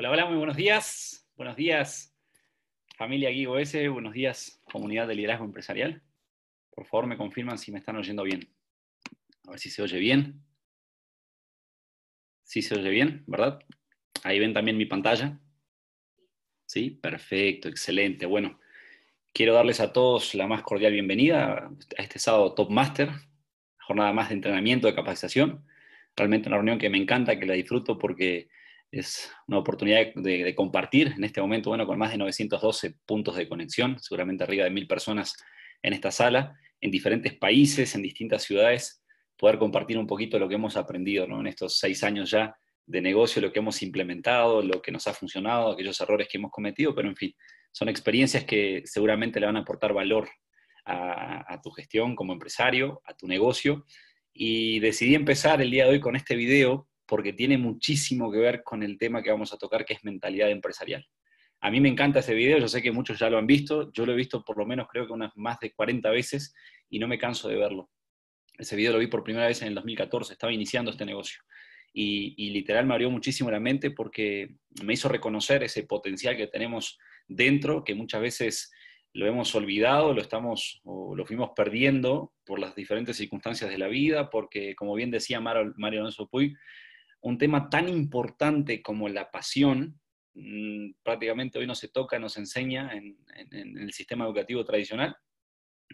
Hola, hola, muy buenos días. Buenos días, familia Guigo S. Buenos días, comunidad de liderazgo empresarial. Por favor, me confirman si me están oyendo bien. A ver si se oye bien. Sí se oye bien, ¿verdad? Ahí ven también mi pantalla. Sí, perfecto, excelente. Bueno, quiero darles a todos la más cordial bienvenida a este sábado Top Master, jornada más de entrenamiento, de capacitación. Realmente una reunión que me encanta, que la disfruto porque es una oportunidad de, compartir en este momento, bueno, con más de 912 puntos de conexión, seguramente arriba de mil personas en esta sala, en diferentes países, en distintas ciudades, poder compartir un poquito lo que hemos aprendido en estos seis años ya de negocio, lo que hemos implementado, lo que nos ha funcionado, aquellos errores que hemos cometido, pero en fin, son experiencias que seguramente le van a aportar valor a, a tu gestión como empresario, a tu negocio. Y decidí empezar el día de hoy con este video porque tiene muchísimo que ver con el tema que vamos a tocar, que es mentalidad empresarial. A mí me encanta ese video, yo sé que muchos ya lo han visto, yo lo he visto por lo menos creo que unas más de 40 veces y no me canso de verlo. Ese video lo vi por primera vez en el 2014, estaba iniciando este negocio. Y, y, literal me abrió muchísimo la mente porque me hizo reconocer ese potencial que tenemos dentro, que muchas veces lo hemos olvidado, lo estamos o lo fuimos perdiendo por las diferentes circunstancias de la vida, porque como bien decía Mario Alonso Puy, un tema tan importante como la pasión, mm, prácticamente hoy no se toca, no se enseña en, el sistema educativo tradicional,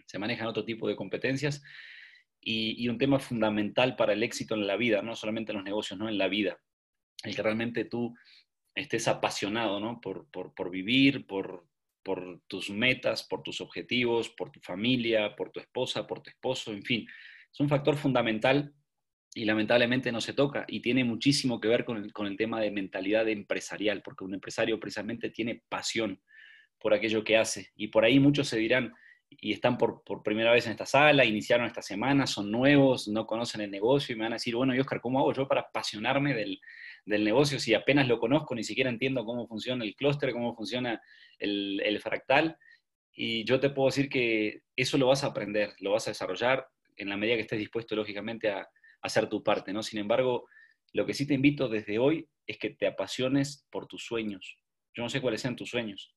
se manejan otro tipo de competencias y, un tema fundamental para el éxito en la vida, no solamente en los negocios, no en la vida, el que realmente tú estés apasionado ¿no? por, vivir, por, por tus metas, por tus objetivos, por tu familia, por tu esposa, por tu esposo, en fin. Es un factor fundamental y lamentablemente no se toca y tiene muchísimo que ver con el, con el, tema de mentalidad empresarial, porque un empresario precisamente tiene pasión por aquello que hace y por ahí muchos se dirán y están por, por primera vez en esta sala, iniciaron esta semana, son nuevos, no conocen el negocio y me van a decir, bueno, y Oscar, ¿cómo hago yo para apasionarme del, del negocio si apenas lo conozco, ni siquiera entiendo cómo funciona el clúster, cómo funciona el, el fractal? Y yo te puedo decir que eso lo vas a aprender, lo vas a desarrollar en la medida que estés dispuesto, lógicamente, a, hacer tu parte, ¿no? Sin embargo, lo que sí te invito desde hoy es que te apasiones por tus sueños. Yo no sé cuáles sean tus sueños.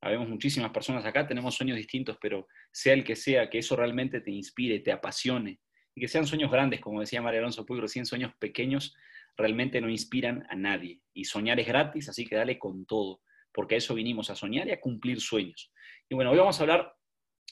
Habemos muchísimas personas acá, tenemos sueños distintos, pero sea el que sea, que eso realmente te inspire, te apasione. Y que sean sueños grandes, como decía María Alonso Puig, recién sueños pequeños realmente no inspiran a nadie. Y soñar es gratis, así que dale con todo, porque a eso vinimos, a soñar y a cumplir sueños. Y bueno, hoy vamos a hablar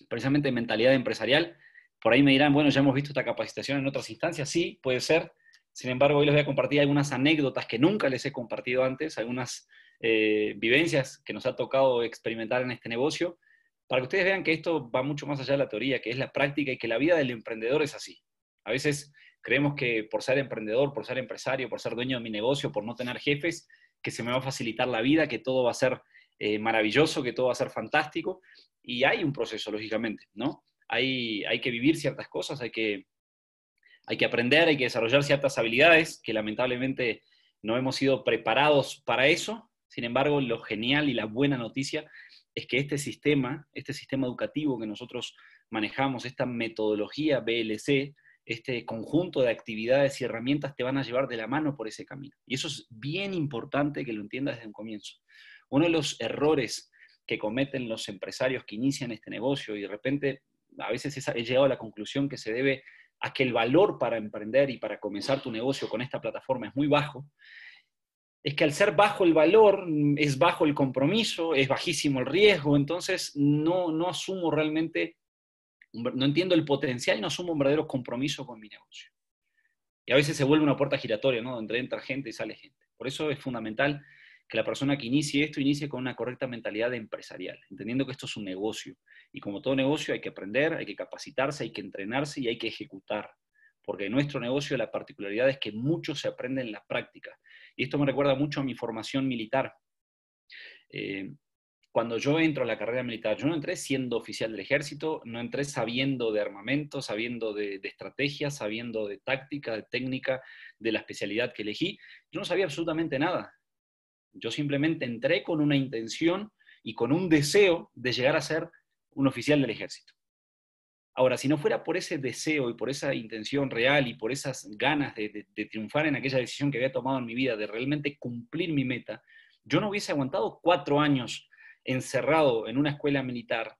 precisamente de mentalidad empresarial. Por ahí me dirán, bueno, ya hemos visto esta capacitación en otras instancias, sí, puede ser. Sin embargo, hoy les voy a compartir algunas anécdotas que nunca les he compartido antes, algunas eh, vivencias que nos ha tocado experimentar en este negocio, para que ustedes vean que esto va mucho más allá de la teoría, que es la práctica y que la vida del emprendedor es así. A veces creemos que por ser emprendedor, por ser empresario, por ser dueño de mi negocio, por no tener jefes, que se me va a facilitar la vida, que todo va a ser eh, maravilloso, que todo va a ser fantástico. Y hay un proceso, lógicamente, ¿no? hay, que vivir ciertas cosas, hay que, hay que aprender, hay que desarrollar ciertas habilidades que lamentablemente no hemos sido preparados para eso. Sin embargo, lo genial y la buena noticia es que este sistema, este sistema educativo que nosotros manejamos, esta metodología BLC, este conjunto de actividades y herramientas te van a llevar de la mano por ese camino. Y eso es bien importante que lo entiendas desde el comienzo. Uno de los errores que cometen los empresarios que inician este negocio y de repente a veces he llegado a la conclusión que se debe a que el valor para emprender y para comenzar tu negocio con esta plataforma es muy bajo, es que al ser bajo el valor, es bajo el compromiso, es bajísimo el riesgo, entonces no, no asumo realmente, no entiendo el potencial y no asumo un verdadero compromiso con mi negocio. Y a veces se vuelve una puerta giratoria, ¿no? Donde entra gente y sale gente. Por eso es fundamental que la persona que inicie esto inicie con una correcta mentalidad empresarial, entendiendo que esto es un negocio. Y como todo negocio hay que aprender, hay que capacitarse, hay que entrenarse y hay que ejecutar. Porque en nuestro negocio la particularidad es que mucho se aprende en la práctica. Y esto me recuerda mucho a mi formación militar. Eh, cuando yo entro a la carrera militar, yo no entré siendo oficial del ejército, no entré sabiendo de armamento, sabiendo de, de, estrategia, sabiendo de táctica, de técnica, de la especialidad que elegí. Yo no sabía absolutamente nada. Yo simplemente entré con una intención y con un deseo de llegar a ser un oficial del ejército. Ahora, si no fuera por ese deseo y por esa intención real y por esas ganas de, triunfar en aquella decisión que había tomado en mi vida, de realmente cumplir mi meta, yo no hubiese aguantado cuatro años encerrado en una escuela militar,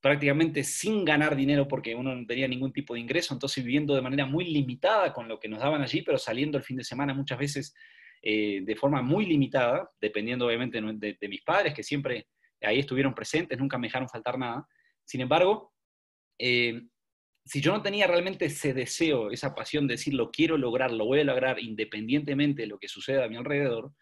prácticamente sin ganar dinero porque uno no tenía ningún tipo de ingreso, entonces viviendo de manera muy limitada con lo que nos daban allí, pero saliendo el fin de semana muchas veces eh, de forma muy limitada, dependiendo obviamente de, mis padres, que siempre ahí estuvieron presentes, nunca me dejaron faltar nada. Sin embargo, eh, si yo no tenía realmente ese deseo, esa pasión de decir, lo quiero lograr, lo voy a lograr independientemente de lo que suceda a mi alrededor,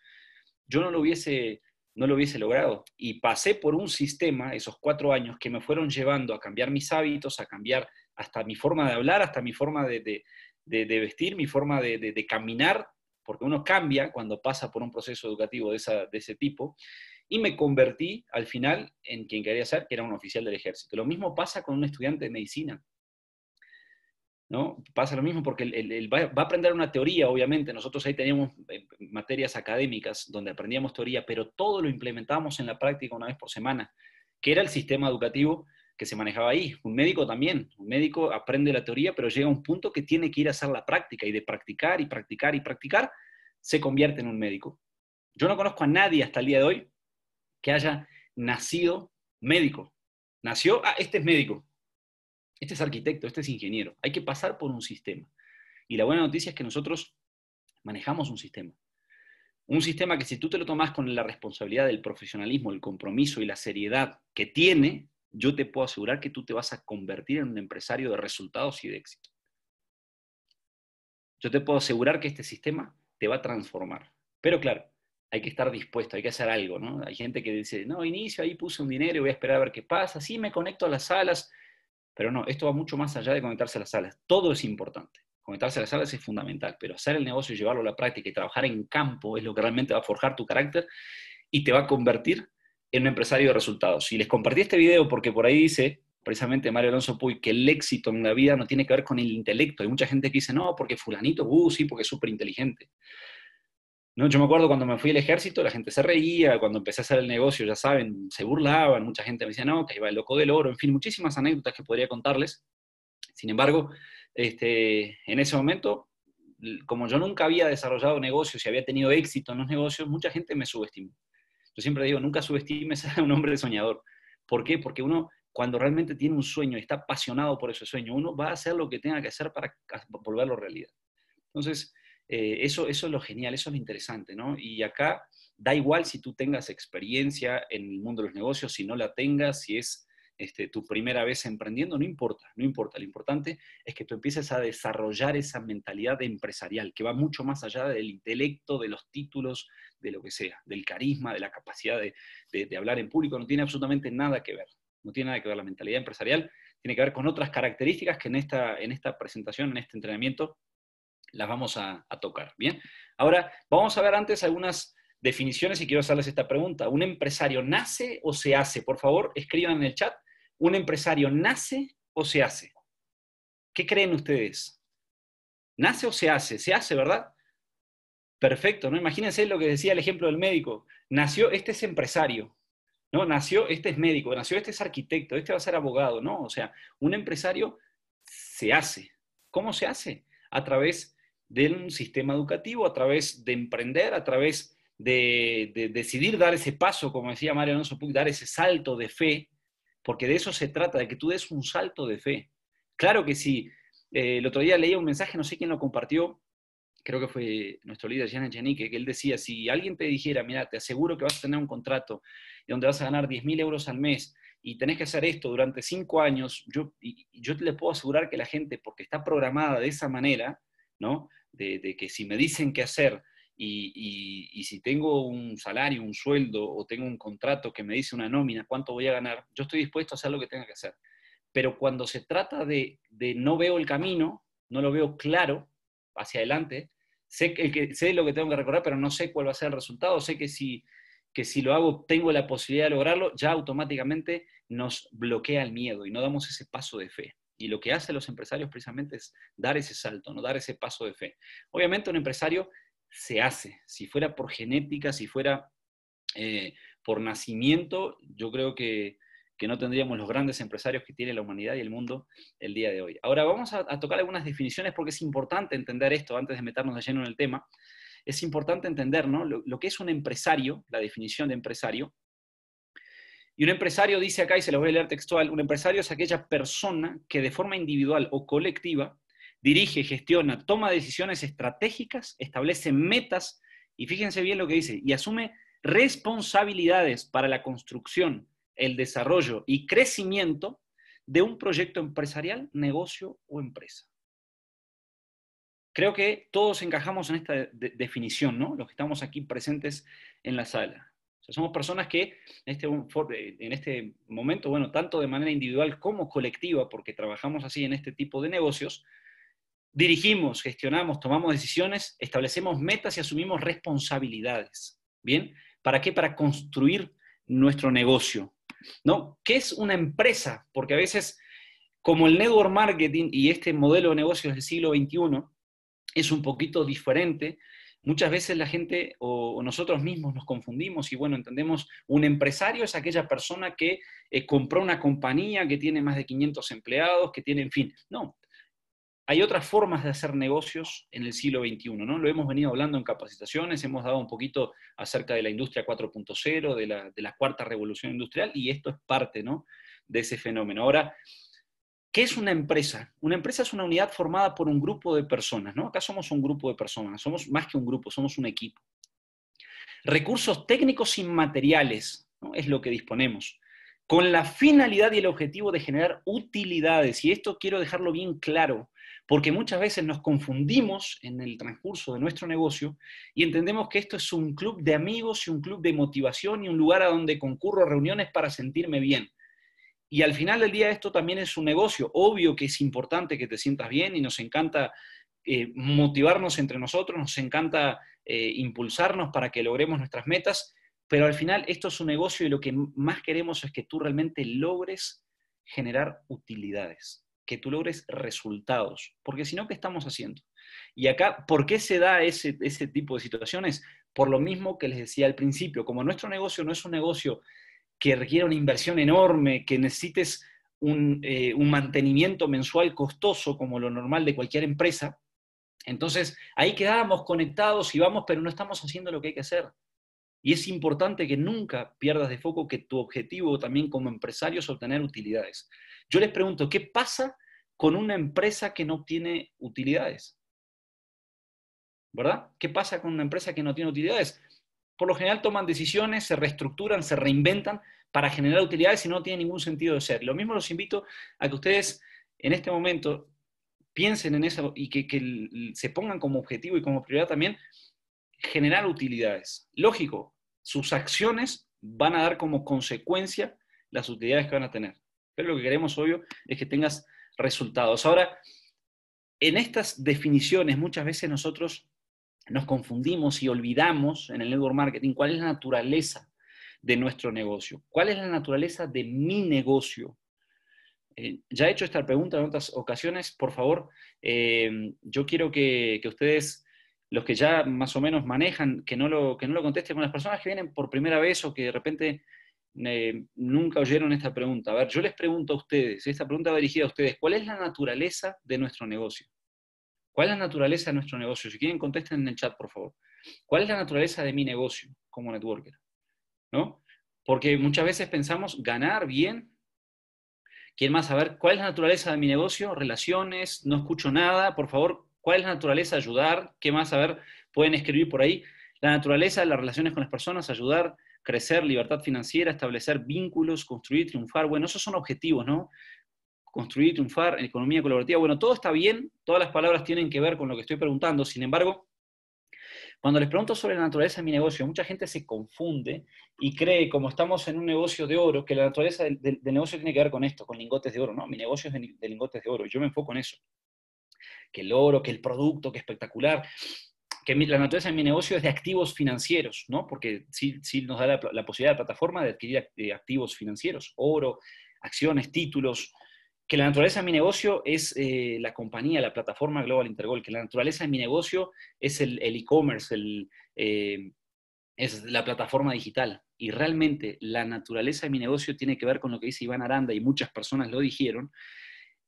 yo no lo hubiese, no lo hubiese logrado. Y pasé por un sistema, esos cuatro años, que me fueron llevando a cambiar mis hábitos, a cambiar hasta mi forma de hablar, hasta mi forma de vestir, mi forma de, caminar, porque uno cambia cuando pasa por un proceso educativo de, ese tipo, y me convertí al final en quien quería ser, que era un oficial del ejército. Lo mismo pasa con un estudiante de medicina. ¿no? Pasa lo mismo porque va, va, a aprender una teoría, obviamente. Nosotros ahí teníamos eh, materias académicas donde aprendíamos teoría, pero todo lo implementábamos en la práctica una vez por semana, que era el sistema educativo que se manejaba ahí. Un médico también, un médico aprende la teoría, pero llega a un punto que tiene que ir a hacer la práctica y de practicar y practicar y practicar, se convierte en un médico. Yo no conozco a nadie hasta el día de hoy que haya nacido médico. Nació, ah, este es médico, este es arquitecto, este es ingeniero. Hay que pasar por un sistema. Y la buena noticia es que nosotros manejamos un sistema. Un sistema que si tú te lo tomas con la responsabilidad del profesionalismo, el compromiso y la seriedad que tiene, yo te puedo asegurar que tú te vas a convertir en un empresario de resultados y de éxito. Yo te puedo asegurar que este sistema te va a transformar. Pero claro, hay que estar dispuesto, hay que hacer algo, ¿no? Hay gente que dice, no, inicio, ahí puse un dinero, voy a esperar a ver qué pasa, sí me conecto a las salas, pero no, esto va mucho más allá de conectarse a las salas, todo es importante, conectarse a las salas es fundamental, pero hacer el negocio y llevarlo a la práctica y trabajar en campo es lo que realmente va a forjar tu carácter y te va a convertir en un empresario de resultados. Y les compartí este video porque por ahí dice precisamente Mario Alonso Puy que el éxito en la vida no tiene que ver con el intelecto. Hay mucha gente que dice, no, porque fulanito, uh, sí, porque es súper inteligente. No, yo me acuerdo cuando me fui al ejército, la gente se reía, cuando empecé a hacer el negocio, ya saben, se burlaban, mucha gente me decía, no, que iba el loco del oro, en fin, muchísimas anécdotas que podría contarles. Sin embargo, este, en ese momento, como yo nunca había desarrollado negocios y había tenido éxito en los negocios, mucha gente me subestimó. Yo siempre digo, nunca subestimes a un hombre soñador. ¿Por qué? Porque uno, cuando realmente tiene un sueño y está apasionado por ese sueño, uno va a hacer lo que tenga que hacer para volverlo realidad. Entonces, eh, eso, eso es lo genial, eso es lo interesante, ¿no? Y acá da igual si tú tengas experiencia en el mundo de los negocios, si no la tengas, si es este, tu primera vez emprendiendo, no importa, no importa. Lo importante es que tú empieces a desarrollar esa mentalidad empresarial que va mucho más allá del intelecto, de los títulos, de lo que sea, del carisma, de la capacidad de, hablar en público. No tiene absolutamente nada que ver. No tiene nada que ver la mentalidad empresarial. Tiene que ver con otras características que en esta, en esta presentación, en este entrenamiento, las vamos a, a tocar. Bien. Ahora, vamos a ver antes algunas definiciones y quiero hacerles esta pregunta. ¿Un empresario nace o se hace? Por favor, escriban en el chat ¿Un empresario nace o se hace? ¿Qué creen ustedes? ¿Nace o se hace? Se hace, ¿verdad? Perfecto, ¿no? Imagínense lo que decía el ejemplo del médico. Nació, este es empresario, ¿no? Nació, este es médico, nació, este es arquitecto, este va a ser abogado, ¿no? O sea, un empresario se hace. ¿Cómo se hace? A través de un sistema educativo, a través de emprender, a través de, decidir dar ese paso, como decía Mario Alonso Puig, dar ese salto de fe, porque de eso se trata, de que tú des un salto de fe. Claro que sí. Eh, el otro día leía un mensaje, no sé quién lo compartió, creo que fue nuestro líder, Janet Janique, que él decía, si alguien te dijera, mira, te aseguro que vas a tener un contrato donde vas a ganar 10.000 euros al mes y tenés que hacer esto durante cinco años, yo, yo te le puedo asegurar que la gente, porque está programada de esa manera, ¿no? De, de que si me dicen qué hacer, y, si tengo un salario, un sueldo o tengo un contrato que me dice una nómina, cuánto voy a ganar, yo estoy dispuesto a hacer lo que tenga que hacer. Pero cuando se trata de, no veo el camino, no lo veo claro hacia adelante, sé, sé lo que tengo que recordar, pero no sé cuál va a ser el resultado, sé que si, que si lo hago tengo la posibilidad de lograrlo, ya automáticamente nos bloquea el miedo y no damos ese paso de fe. Y lo que hacen los empresarios precisamente es dar ese salto, no dar ese paso de fe. Obviamente un empresario se hace. Si fuera por genética, si fuera eh, por nacimiento, yo creo que, no tendríamos los grandes empresarios que tiene la humanidad y el mundo el día de hoy. Ahora vamos a, tocar algunas definiciones porque es importante entender esto antes de meternos de lleno en el tema. Es importante entender lo, que es un empresario, la definición de empresario, y un empresario dice acá, y se lo voy a leer textual, un empresario es aquella persona que de forma individual o colectiva dirige, gestiona, toma decisiones estratégicas, establece metas y fíjense bien lo que dice, y asume responsabilidades para la construcción, el desarrollo y crecimiento de un proyecto empresarial, negocio o empresa. Creo que todos encajamos en esta definición, ¿no? Los que estamos aquí presentes en la sala. somos personas que este, en este momento, bueno, tanto de manera individual como colectiva, porque trabajamos así en este tipo de negocios, dirigimos, gestionamos, tomamos decisiones, establecemos metas y asumimos responsabilidades. ¿Bien? ¿Para qué? Para construir nuestro negocio. ¿No? ¿Qué es una empresa? Porque a veces, como el network marketing y este modelo de negocios del siglo XXI es un poquito diferente, muchas veces la gente o, nosotros mismos nos confundimos y bueno, entendemos, un empresario es aquella persona que eh, compró una compañía que tiene más de 500 empleados, que tiene, en fin, no, hay otras formas de hacer negocios en el siglo XXI, ¿no? Lo hemos venido hablando en capacitaciones, hemos dado un poquito acerca de la industria 4.0, de la, cuarta revolución industrial, y esto es parte, ¿no? De ese fenómeno. Ahora, ¿Qué es una empresa? Una empresa es una unidad formada por un grupo de personas, ¿no? Acá somos un grupo de personas, somos más que un grupo, somos un equipo. Recursos técnicos inmateriales, ¿no? Es lo que disponemos, con la finalidad y el objetivo de generar utilidades. Y esto quiero dejarlo bien claro porque muchas veces nos confundimos en el transcurso de nuestro negocio y entendemos que esto es un club de amigos y un club de motivación y un lugar a donde concurro reuniones para sentirme bien. Y al final del día esto también es un negocio. Obvio que es importante que te sientas bien y nos encanta eh, motivarnos entre nosotros, nos encanta eh, impulsarnos para que logremos nuestras metas, pero al final esto es un negocio y lo que más queremos es que tú realmente logres generar utilidades que tú logres resultados, porque si no, ¿qué estamos haciendo? Y acá, ¿por qué se da ese, tipo de situaciones? Por lo mismo que les decía al principio, como nuestro negocio no es un negocio que requiere una inversión enorme, que necesites un, eh, un, mantenimiento mensual costoso como lo normal de cualquier empresa. Entonces, ahí quedamos conectados y vamos, pero no estamos haciendo lo que hay que hacer. Y es importante que nunca pierdas de foco que tu objetivo también como empresario es obtener utilidades. Yo les pregunto, ¿qué pasa con una empresa que no tiene utilidades? ¿Verdad? ¿Qué pasa con una empresa que no tiene utilidades? Por lo general toman decisiones, se reestructuran, se reinventan para generar utilidades y no tiene ningún sentido de ser. Lo mismo los invito a que ustedes en este momento piensen en eso y que se pongan como objetivo y como prioridad también generar utilidades. Lógico, sus acciones van a dar como consecuencia las utilidades que van a tener. Pero lo que queremos, obvio, es que tengas resultados. Ahora, en estas definiciones muchas veces nosotros nos confundimos y olvidamos en el network marketing cuál es la naturaleza de nuestro negocio, cuál es la naturaleza de mi negocio. Eh, ya he hecho esta pregunta en otras ocasiones, por favor, eh, yo quiero que, que, ustedes, los que ya más o menos manejan, que no lo, que no lo contesten con las personas que vienen por primera vez o que de repente nunca oyeron esta pregunta. A ver, yo les pregunto a ustedes, esta pregunta va dirigida a ustedes, ¿cuál es la naturaleza de nuestro negocio? ¿Cuál es la naturaleza de nuestro negocio? Si quieren, contesten en el chat, por favor. ¿Cuál es la naturaleza de mi negocio como networker? ¿No? Porque muchas veces pensamos ganar bien. ¿Quién más A ver, cuál es la naturaleza de mi negocio? Relaciones, no escucho nada, por favor, ¿cuál es la naturaleza? Ayudar. ¿Qué más A ver, Pueden escribir por ahí. La naturaleza de las relaciones con las personas, ayudar crecer, libertad financiera, establecer vínculos, construir, triunfar. Bueno, esos son objetivos, ¿no? Construir, triunfar, economía colaborativa. Bueno, todo está bien, todas las palabras tienen que ver con lo que estoy preguntando. Sin embargo, cuando les pregunto sobre la naturaleza de mi negocio, mucha gente se confunde y cree, como estamos en un negocio de oro, que la naturaleza del, negocio tiene que ver con esto, con lingotes de oro. No, mi negocio es de, lingotes de oro yo me enfoco en eso. Que el oro, que el producto, que espectacular que la naturaleza de mi negocio es de activos financieros, ¿no? Porque sí, nos da la, posibilidad de plataforma de adquirir eh, activos financieros, oro, acciones, títulos. Que la naturaleza de mi negocio es eh, la compañía, la plataforma Global Intergol. Que la naturaleza de mi negocio es el e-commerce, eh, es la plataforma digital. Y realmente la naturaleza de mi negocio tiene que ver con lo que dice Iván Aranda y muchas personas lo dijeron.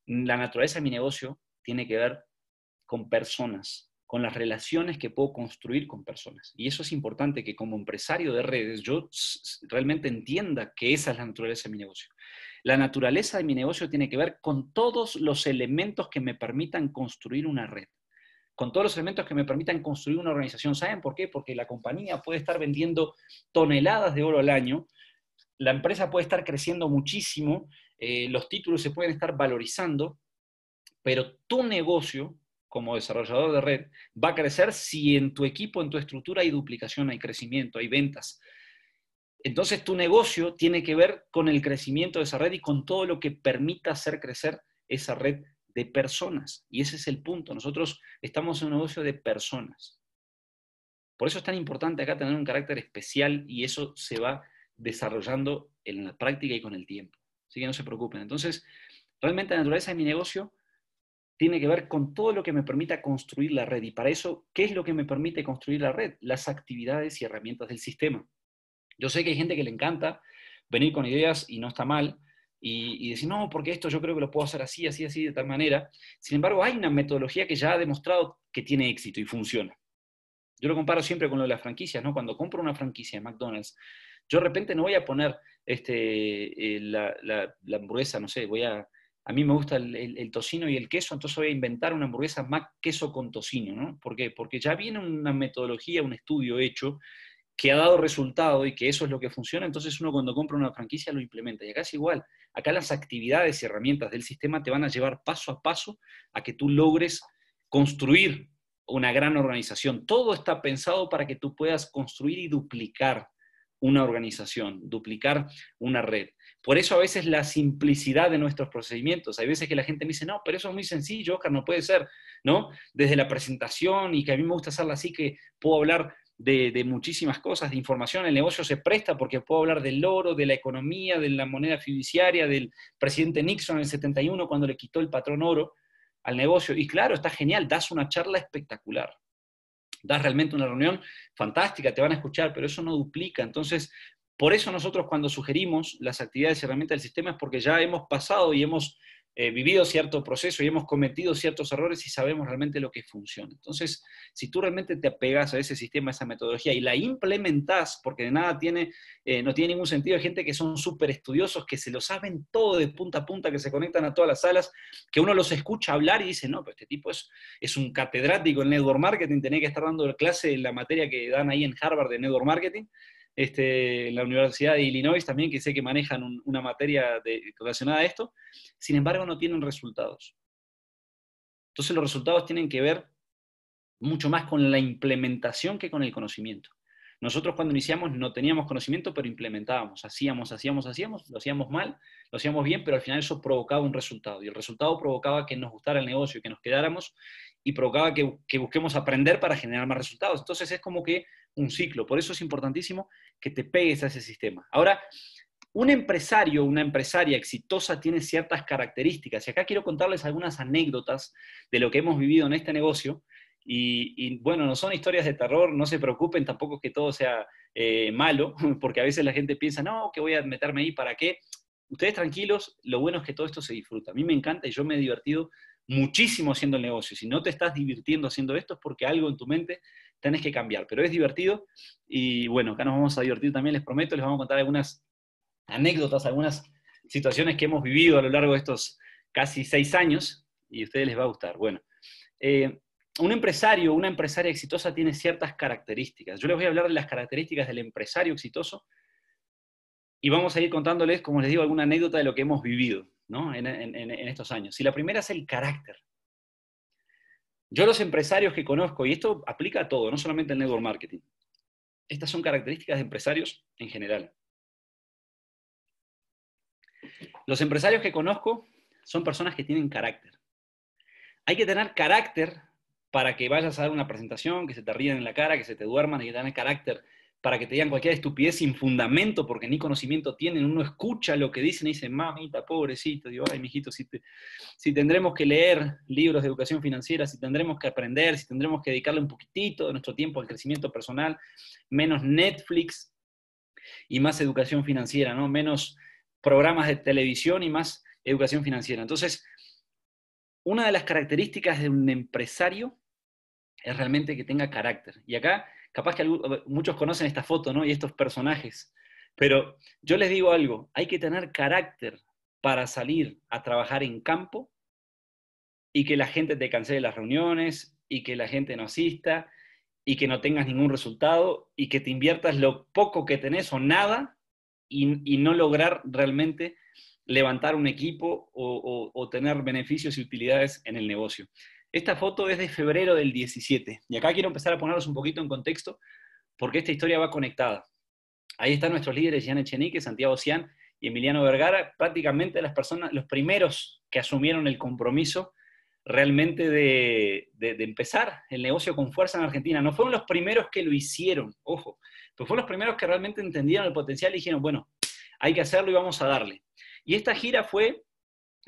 La naturaleza de mi negocio tiene que ver con personas, con las relaciones que puedo construir con personas. Y eso es importante que como empresario de redes yo realmente entienda que esa es la naturaleza de mi negocio. La naturaleza de mi negocio tiene que ver con todos los elementos que me permitan construir una red, con todos los elementos que me permitan construir una organización. ¿Saben por qué? Porque la compañía puede estar vendiendo toneladas de oro al año, la empresa puede estar creciendo muchísimo, eh, los títulos se pueden estar valorizando, pero tu negocio como desarrollador de red va a crecer si en tu equipo, en tu estructura hay duplicación, hay crecimiento, hay ventas. Entonces tu negocio tiene que ver con el crecimiento de esa red y con todo lo que permita hacer crecer esa red de personas. Y ese es el punto. Nosotros estamos en un negocio de personas. Por eso es tan importante acá tener un carácter especial y eso se va desarrollando en la práctica y con el tiempo. Así que no se preocupen. Entonces, realmente la naturaleza de mi negocio tiene que ver con todo lo que me permita construir la red. Y para eso, ¿qué es lo que me permite construir la red? Las actividades y herramientas del sistema. Yo sé que hay gente que le encanta venir con ideas y no está mal, y, decir, no, porque esto yo creo que lo puedo hacer así, así, así, de tal manera. Sin embargo, hay una metodología que ya ha demostrado que tiene éxito y funciona. Yo lo comparo siempre con lo de las franquicias, ¿no? Cuando compro una franquicia de McDonald's, yo de repente no voy a poner este, eh, la hamburguesa, no sé, voy a a mí me gusta el, tocino y el queso, entonces voy a inventar una hamburguesa más queso con tocino, ¿no? ¿Por qué? Porque ya viene una metodología, un estudio hecho que ha dado resultado y que eso es lo que funciona, entonces uno cuando compra una franquicia lo implementa. Y acá es igual, acá las actividades y herramientas del sistema te van a llevar paso a paso a que tú logres construir una gran organización. Todo está pensado para que tú puedas construir y duplicar una organización, duplicar una red. Por eso a veces la simplicidad de nuestros procedimientos. Hay veces que la gente me dice, no, pero eso es muy sencillo, Oscar, no puede ser, ¿no? Desde la presentación y que a mí me gusta hacerla así, que puedo hablar de, de muchísimas cosas, de información, el negocio se presta porque puedo hablar del oro, de la economía, de la moneda fiduciaria, del presidente Nixon en el 71 cuando le quitó el patrón oro al negocio. Y claro, está genial, das una charla espectacular das realmente una reunión fantástica, te van a escuchar, pero eso no duplica. Entonces, por eso nosotros cuando sugerimos las actividades y herramientas del sistema es porque ya hemos pasado y hemos eh, vivido cierto proceso y hemos cometido ciertos errores y sabemos realmente lo que funciona. Entonces, si tú realmente te apegas a ese sistema, a esa metodología y la implementás, porque de nada tiene, eh, no tiene ningún sentido, hay gente que son súper estudiosos, que se lo saben todo de punta a punta, que se conectan a todas las salas, que uno los escucha hablar y dice, no, pero este tipo es, es un catedrático en network marketing, tenía que estar dando clase en la materia que dan ahí en Harvard de network marketing, este, la Universidad de Illinois también, que sé que manejan una materia relacionada a esto, sin embargo no tienen resultados. Entonces los resultados tienen que ver mucho más con la implementación que con el conocimiento. Nosotros cuando iniciamos no teníamos conocimiento, pero implementábamos, hacíamos, hacíamos, hacíamos, lo hacíamos mal, lo hacíamos bien, pero al final eso provocaba un resultado. Y el resultado provocaba que nos gustara el negocio, que nos quedáramos y provocaba que, que busquemos aprender para generar más resultados. Entonces es como que un ciclo. Por eso es importantísimo que te pegues a ese sistema. Ahora, un empresario, una empresaria exitosa tiene ciertas características. Y acá quiero contarles algunas anécdotas de lo que hemos vivido en este negocio. Y, bueno, no son historias de terror, no se preocupen tampoco que todo sea eh, malo, porque a veces la gente piensa, no, que voy a meterme ahí, ¿para qué? Ustedes tranquilos, lo bueno es que todo esto se disfruta. A mí me encanta y yo me he divertido muchísimo haciendo el negocio. Si no te estás divirtiendo haciendo esto es porque algo en tu mente tenés que cambiar. Pero es divertido y bueno, acá nos vamos a divertir también, les prometo, les vamos a contar algunas anécdotas, algunas situaciones que hemos vivido a lo largo de estos casi seis años y a ustedes les va a gustar. Bueno, eh, un empresario, una empresaria exitosa tiene ciertas características. Yo les voy a hablar de las características del empresario exitoso y vamos a ir contándoles, como les digo, alguna anécdota de lo que hemos vivido en, en estos años. Y la primera es el carácter. Yo los empresarios que conozco, y esto aplica a todo, no solamente al network marketing, estas son características de empresarios en general. Los empresarios que conozco son personas que tienen carácter. Hay que tener carácter para que vayas a dar una presentación, que se te ríen en la cara, que se te duerman, hay que tener carácter para que te digan cualquier estupidez sin fundamento, porque ni conocimiento tienen, uno escucha lo que dicen y dice, mamita, pobrecito, digo, ay, mijito, si, si tendremos que leer libros de educación financiera, si tendremos que aprender, si tendremos que dedicarle un poquitito de nuestro tiempo al crecimiento personal, menos Netflix y más educación financiera, ¿no? Menos programas de televisión y más educación financiera. Entonces, una de las características de un empresario es realmente que tenga carácter. Y acá capaz que eh, muchos conocen esta foto, ¿no? Y estos personajes. Pero yo les digo algo, hay que tener carácter para salir a trabajar en campo y que la gente te cancele las reuniones y que la gente no asista y que no tengas ningún resultado y que te inviertas lo poco que tenés o nada y, no lograr realmente levantar un equipo o tener beneficios y utilidades en el negocio. Esta foto es de febrero del 17. Y acá quiero empezar a ponerlos un poquito en contexto porque esta historia va conectada. Ahí están nuestros líderes, Gian Echenique, Santiago Cian y Emiliano Vergara, prácticamente las personas, los primeros que asumieron el compromiso realmente de, de, empezar el negocio con fuerza en Argentina. No fueron los primeros que lo hicieron, ojo, pero fueron los primeros que realmente entendieron el potencial y dijeron, bueno, hay que hacerlo y vamos a darle. Y esta gira fue,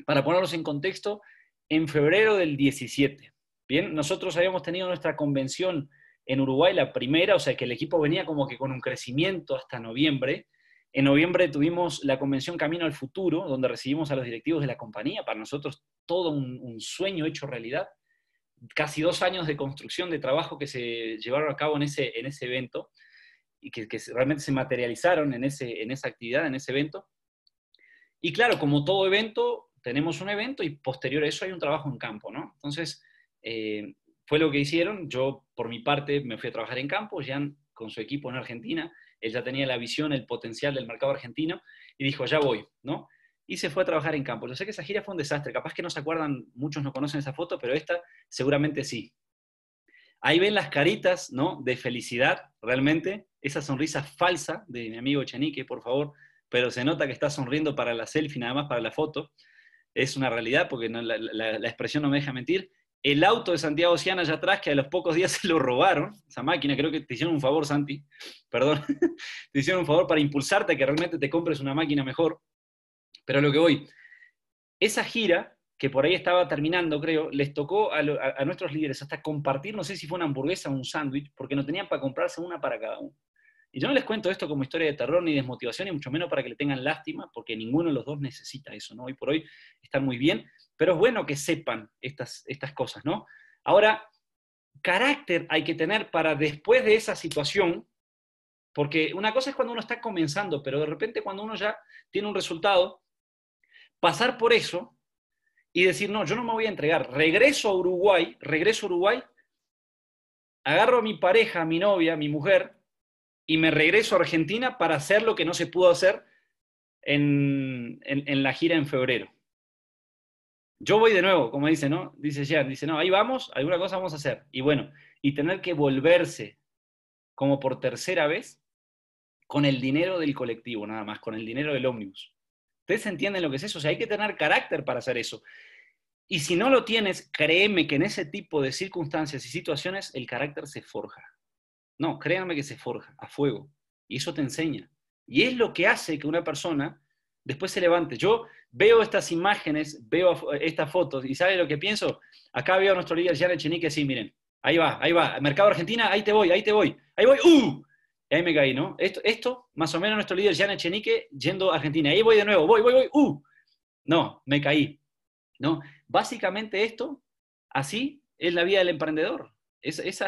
para ponerlos en contexto, en febrero del 17. Bien, nosotros habíamos tenido nuestra convención en Uruguay, la primera, o sea que el equipo venía como que con un crecimiento hasta noviembre. En noviembre tuvimos la convención Camino al Futuro, donde recibimos a los directivos de la compañía, para nosotros todo un, sueño hecho realidad. Casi dos años de construcción, de trabajo que se llevaron a cabo en ese, en ese evento y que, que realmente se materializaron en, ese, en esa actividad, en ese evento. Y claro, como todo evento, tenemos un evento y posterior a eso hay un trabajo en campo, ¿no? Entonces, eh, fue lo que hicieron. Yo, por mi parte, me fui a trabajar en campo, Jan con su equipo en Argentina, él ya tenía la visión, el potencial del mercado argentino y dijo, ya voy, ¿no? Y se fue a trabajar en campo. Yo sé que esa gira fue un desastre, capaz que no se acuerdan, muchos no conocen esa foto, pero esta seguramente sí. Ahí ven las caritas, ¿no? De felicidad, realmente, esa sonrisa falsa de mi amigo Chanique, por favor, pero se nota que está sonriendo para la selfie, nada más para la foto es una realidad porque la, expresión no me deja mentir. El auto de Santiago Oceana allá atrás, que a los pocos días se lo robaron, esa máquina, creo que te hicieron un favor, Santi, perdón, te hicieron un favor para impulsarte a que realmente te compres una máquina mejor. Pero a lo que voy, esa gira, que por ahí estaba terminando, creo, les tocó a, a nuestros líderes hasta compartir, no sé si fue una hamburguesa o un sándwich, porque no tenían para comprarse una para cada uno. Y yo no les cuento esto como historia de terror ni desmotivación, y mucho menos para que le tengan lástima, porque ninguno de los dos necesita eso, ¿no? Hoy por hoy están muy bien, pero es bueno que sepan estas, estas cosas, ¿no? Ahora, carácter hay que tener para después de esa situación, porque una cosa es cuando uno está comenzando, pero de repente cuando uno ya tiene un resultado, pasar por eso y decir, no, yo no me voy a entregar, regreso a Uruguay, regreso a Uruguay, agarro a mi pareja, a mi novia, a mi mujer, y me regreso a Argentina para hacer lo que no se pudo hacer en, la gira en febrero. Yo voy de nuevo, como dice, ¿no? Dice Jean, dice, no, ahí vamos, alguna cosa vamos a hacer. Y bueno, y tener que volverse como por tercera vez con el dinero del colectivo, nada más, con el dinero del ómnibus. ¿Ustedes entienden lo que es eso? O sea, hay que tener carácter para hacer eso. Y si no lo tienes, créeme que en ese tipo de circunstancias y situaciones el carácter se forja. No, créanme que se forja a fuego. Y eso te enseña. Y es lo que hace que una persona después se levante. Yo veo estas imágenes, veo eh, estas fotos y ¿sabe lo que pienso? Acá veo a nuestro líder Jan Echenique, sí, miren, ahí va, ahí va, mercado Argentina, ahí te voy, ahí te voy, ahí voy, ¡uh! Y ahí me caí, ¿no? Esto, esto más o menos nuestro líder Jan Echenique yendo a Argentina, ahí voy de nuevo, voy, voy, voy, ¡uh! No, me caí, ¿no? Básicamente esto, así es la vida del emprendedor. esa,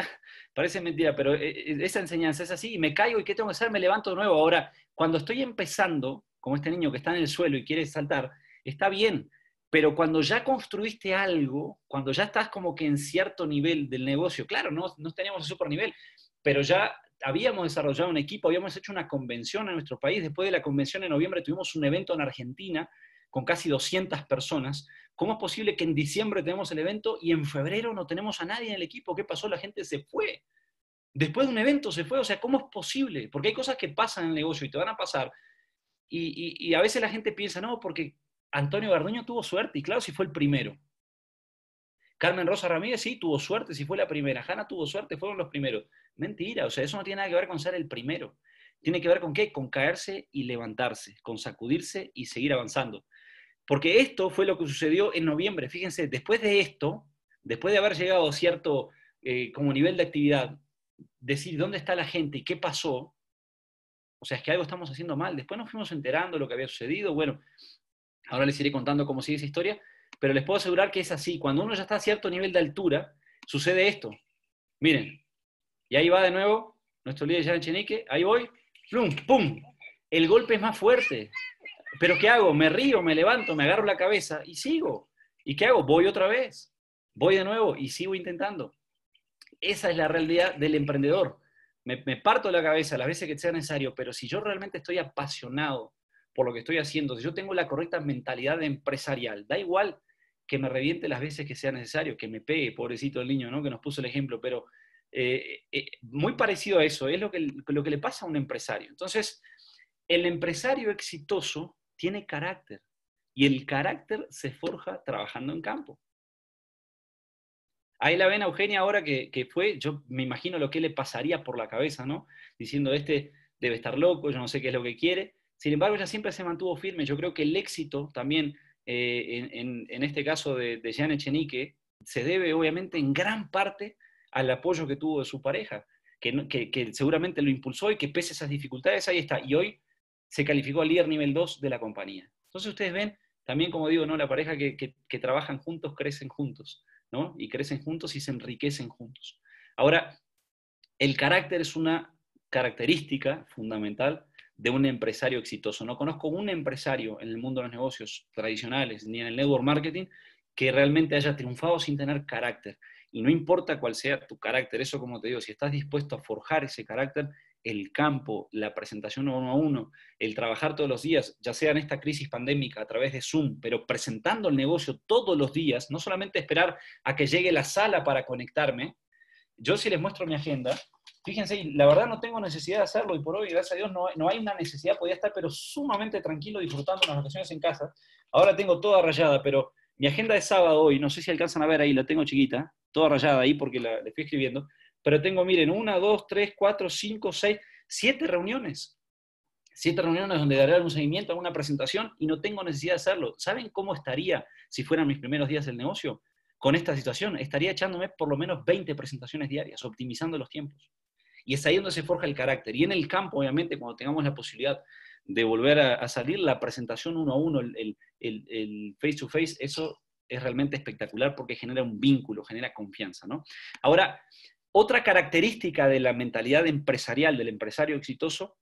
Parece mentira, pero eh, eh, esa enseñanza es así y me caigo y ¿qué tengo que hacer? Me levanto de nuevo. Ahora, cuando estoy empezando, como este niño que está en el suelo y quiere saltar, está bien, pero cuando ya construiste algo, cuando ya estás como que en cierto nivel del negocio, claro, no, no teníamos ese super nivel, pero ya habíamos desarrollado un equipo, habíamos hecho una convención en nuestro país, después de la convención en noviembre tuvimos un evento en Argentina con casi 200 personas, ¿cómo es posible que en diciembre tenemos el evento y en febrero no tenemos a nadie en el equipo? ¿Qué pasó? La gente se fue. Después de un evento se fue. O sea, ¿cómo es posible? Porque hay cosas que pasan en el negocio y te van a pasar. Y, a veces la gente piensa, no, porque Antonio Garduño tuvo suerte. Y claro, si fue el primero. Carmen Rosa Ramírez sí tuvo suerte, si fue la primera. Hanna tuvo suerte, fueron los primeros. Mentira, o sea, eso no tiene nada que ver con ser el primero. Tiene que ver con qué? Con caerse y levantarse, con sacudirse y seguir avanzando. Porque esto fue lo que sucedió en noviembre. Fíjense, después de esto, después de haber llegado a cierto eh, como nivel de actividad, decir dónde está la gente y qué pasó, o sea, es que algo estamos haciendo mal. Después nos fuimos enterando de lo que había sucedido. Bueno, ahora les iré contando cómo sigue esa historia, pero les puedo asegurar que es así. Cuando uno ya está a cierto nivel de altura, sucede esto. Miren, y ahí va de nuevo nuestro líder Jan Chenique. Ahí voy. ¡Plum! ¡Pum! El golpe es más fuerte. Pero ¿qué hago? Me río, me levanto, me agarro la cabeza y sigo. ¿Y qué hago? Voy otra vez, voy de nuevo y sigo intentando. Esa es la realidad del emprendedor. Me, parto la cabeza las veces que sea necesario, pero si yo realmente estoy apasionado por lo que estoy haciendo, si yo tengo la correcta mentalidad empresarial, da igual que me reviente las veces que sea necesario, que me pegue, pobrecito el niño, ¿no? Que nos puso el ejemplo, pero eh, eh, muy parecido a eso, es lo que, lo que le pasa a un empresario. Entonces, el empresario exitoso tiene carácter. Y el carácter se forja trabajando en campo. Ahí la ven a Eugenia ahora que, fue, yo me imagino lo que le pasaría por la cabeza, ¿no? Diciendo, este debe estar loco, yo no sé qué es lo que quiere. Sin embargo, ella siempre se mantuvo firme. Yo creo que el éxito también, eh, en, este caso de, de Jean Echenique, se debe obviamente en gran parte al apoyo que tuvo de su pareja, que, que, que seguramente lo impulsó y que pese a esas dificultades, ahí está. Y hoy se calificó al líder nivel 2 de la compañía. Entonces ustedes ven, también como digo, ¿no? la pareja que, que, trabajan juntos crecen juntos, ¿no? y crecen juntos y se enriquecen juntos. Ahora, el carácter es una característica fundamental de un empresario exitoso. No conozco un empresario en el mundo de los negocios tradicionales ni en el network marketing que realmente haya triunfado sin tener carácter. Y no importa cuál sea tu carácter, eso como te digo, si estás dispuesto a forjar ese carácter, el campo, la presentación uno a uno, el trabajar todos los días, ya sea en esta crisis pandémica a través de Zoom, pero presentando el negocio todos los días, no solamente esperar a que llegue la sala para conectarme, yo si les muestro mi agenda, fíjense, la verdad no tengo necesidad de hacerlo y por hoy, gracias a Dios, no, hay una necesidad, podía estar pero sumamente tranquilo disfrutando las vacaciones en casa. Ahora tengo toda rayada, pero mi agenda de sábado hoy, no sé si alcanzan a ver ahí, la tengo chiquita, toda rayada ahí porque la, la estoy escribiendo pero tengo, miren, una, dos, tres, cuatro, cinco, seis, siete reuniones. Siete reuniones donde daré algún seguimiento, alguna presentación y no tengo necesidad de hacerlo. ¿Saben cómo estaría si fueran mis primeros días del negocio? Con esta situación, estaría echándome por lo menos 20 presentaciones diarias, optimizando los tiempos. Y es ahí donde se forja el carácter. Y en el campo, obviamente, cuando tengamos la posibilidad de volver a, salir, la presentación uno a uno, el, el, el, el face to face, eso es realmente espectacular porque genera un vínculo, genera confianza, ¿no? Ahora, otra característica de la mentalidad empresarial del empresario exitoso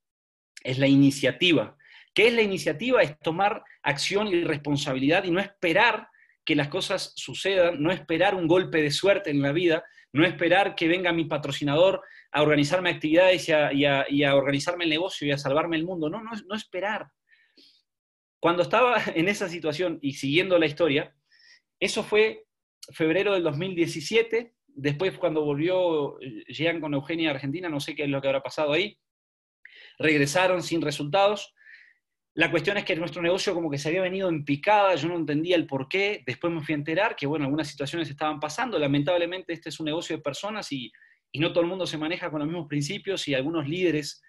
es la iniciativa. ¿Qué es la iniciativa? Es tomar acción y responsabilidad y no esperar que las cosas sucedan, no esperar un golpe de suerte en la vida, no esperar que venga mi patrocinador a organizarme actividades y a, organizarme el negocio y a salvarme el mundo. No, no, no esperar. Cuando estaba en esa situación y siguiendo la historia, eso fue febrero del 2017, Después, cuando volvió eh, llegan con Eugenia a Argentina, no sé qué es lo que habrá pasado ahí. Regresaron sin resultados. La cuestión es que nuestro negocio como que se había venido en picada, yo no entendía el por qué, después me fui a enterar que, bueno, algunas situaciones estaban pasando, lamentablemente este es un negocio de personas y, no todo el mundo se maneja con los mismos principios y algunos líderes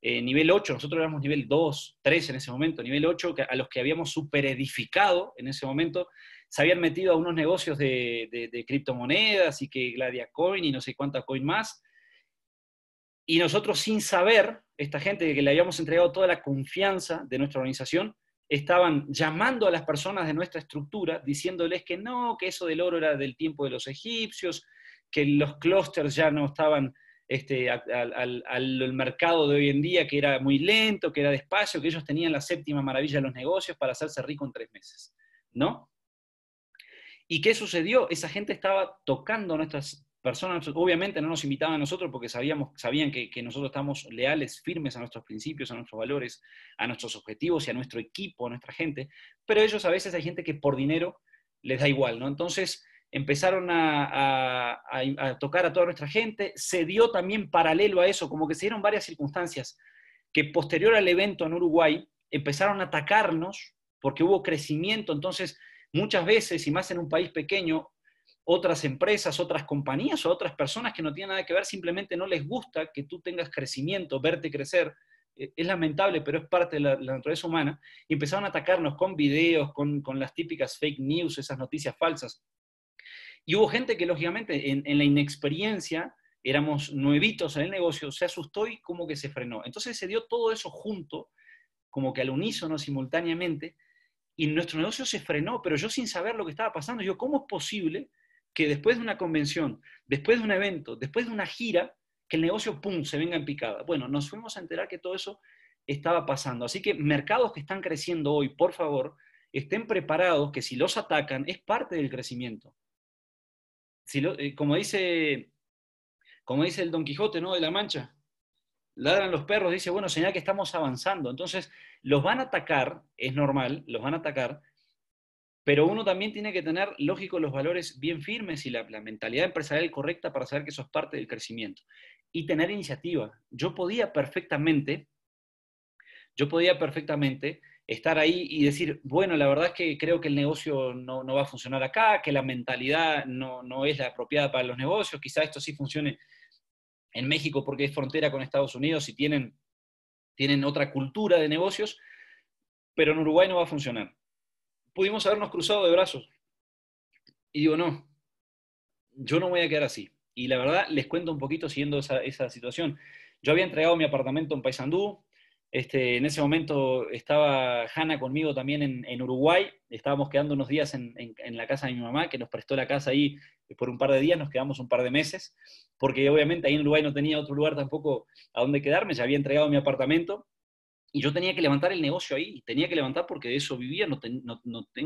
eh, nivel 8, nosotros éramos nivel 2, 3 en ese momento, nivel 8, a los que habíamos superedificado en ese momento, se habían metido a unos negocios de, criptomonedas y que Gladia Coin y no sé cuánta coin más. Y nosotros sin saber, esta gente que le habíamos entregado toda la confianza de nuestra organización, estaban llamando a las personas de nuestra estructura diciéndoles que no, que eso del oro era del tiempo de los egipcios, que los clústeres ya no estaban este, al, mercado de hoy en día, que era muy lento, que era despacio, que ellos tenían la séptima maravilla de los negocios para hacerse rico en tres meses, ¿no? ¿Y qué sucedió? Esa gente estaba tocando a nuestras personas, obviamente no nos invitaban a nosotros porque sabíamos, sabían que, nosotros estamos leales, firmes a nuestros principios, a nuestros valores, a nuestros objetivos y a nuestro equipo, a nuestra gente, pero ellos a veces hay gente que por dinero les da igual, ¿no? Entonces empezaron a tocar a toda nuestra gente, se dio también paralelo a eso, como que se dieron varias circunstancias que posterior al evento en Uruguay empezaron a atacarnos porque hubo crecimiento, entonces Muchas veces, y más en un país pequeño, otras empresas, otras compañías o otras personas que no tienen nada que ver, simplemente no les gusta que tú tengas crecimiento, verte crecer. Eh, es lamentable, pero es parte de la, naturaleza humana. Y empezaron a atacarnos con videos, con, las típicas fake news, esas noticias falsas. Y hubo gente que, lógicamente, en, en la inexperiencia, éramos nuevitos en el negocio, se asustó y como que se frenó. Entonces se dio todo eso junto, como que al unísono, simultáneamente, y nuestro negocio se frenó, pero yo sin saber lo que estaba pasando, yo, ¿cómo es posible que después de una convención, después de un evento, después de una gira, que el negocio, ¡pum!, se venga en picada. Bueno, nos fuimos a enterar que todo eso estaba pasando. Así que mercados que están creciendo hoy, por favor, estén preparados que si los atacan es parte del crecimiento. Eh, como, dice, como dice el Don Quijote, ¿no?, de la Mancha, ladran los perros, dice, bueno, señal que estamos avanzando. Entonces, los van a atacar, es normal, los van a atacar, pero uno también tiene que tener, lógico, los valores bien firmes y la, mentalidad empresarial correcta para saber que eso es parte del crecimiento. Y tener iniciativa. Yo podía perfectamente, yo podía perfectamente estar ahí y decir, bueno, la verdad es que creo que el negocio no, va a funcionar acá, que la mentalidad no, no es la apropiada para los negocios, quizás esto sí funcione en México porque es frontera con Estados Unidos y tienen, tienen otra cultura de negocios, pero en Uruguay no va a funcionar. Pudimos habernos cruzado de brazos. Y digo, no, yo no voy a quedar así. Y la verdad, les cuento un poquito siguiendo esa, esa situación. Yo había entregado mi apartamento en Paysandú, este, en ese momento estaba Hanna conmigo también en, Uruguay, estábamos quedando unos días en, la casa de mi mamá, que nos prestó la casa ahí eh, por un par de días, nos quedamos un par de meses, porque obviamente ahí en Uruguay no tenía otro lugar tampoco a donde quedarme, ya había entregado mi apartamento, y yo tenía que levantar el negocio ahí, tenía que levantar porque de eso vivía, no,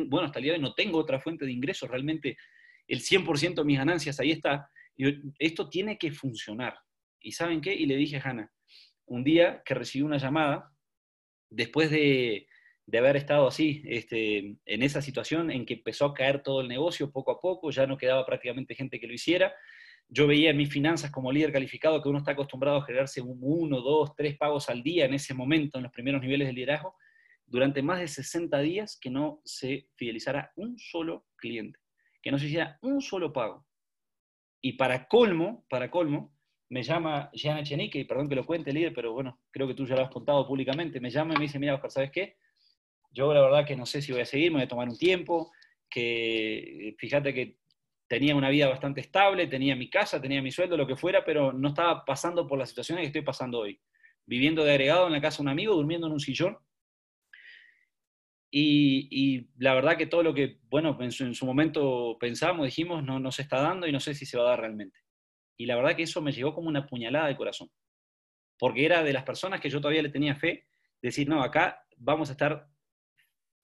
bueno, hasta el día de hoy no tengo otra fuente de ingresos, realmente el 100% de mis ganancias ahí está, esto tiene que funcionar, ¿y saben qué? Y le dije a Hanna, un día que recibí una llamada después de, haber estado así, este, en esa situación en que empezó a caer todo el negocio poco a poco, ya no quedaba prácticamente gente que lo hiciera. Yo veía mis finanzas como líder calificado, que uno está acostumbrado a generarse un, uno, dos, tres pagos al día en ese momento, en los primeros niveles de liderazgo, durante más de 60 días que no se fidelizara un solo cliente, que no se hiciera un solo pago. Y para colmo, para colmo, me llama Jean Chenique y perdón que lo cuente, líder, pero bueno, creo que tú ya lo has contado públicamente, me llama y me dice, mira, Oscar, ¿sabes qué? Yo la verdad que no sé si voy a seguir, me voy a tomar un tiempo, que eh, fíjate que tenía una vida bastante estable, tenía mi casa, tenía mi sueldo, lo que fuera, pero no estaba pasando por las situaciones que estoy pasando hoy. Viviendo de agregado en la casa de un amigo, durmiendo en un sillón. Y, la verdad que todo lo que, bueno, en su, momento pensamos, dijimos, no, no se está dando y no sé si se va a dar realmente. Y la verdad que eso me llegó como una puñalada de corazón, porque era de las personas que yo todavía le tenía fe, decir, no, acá vamos a estar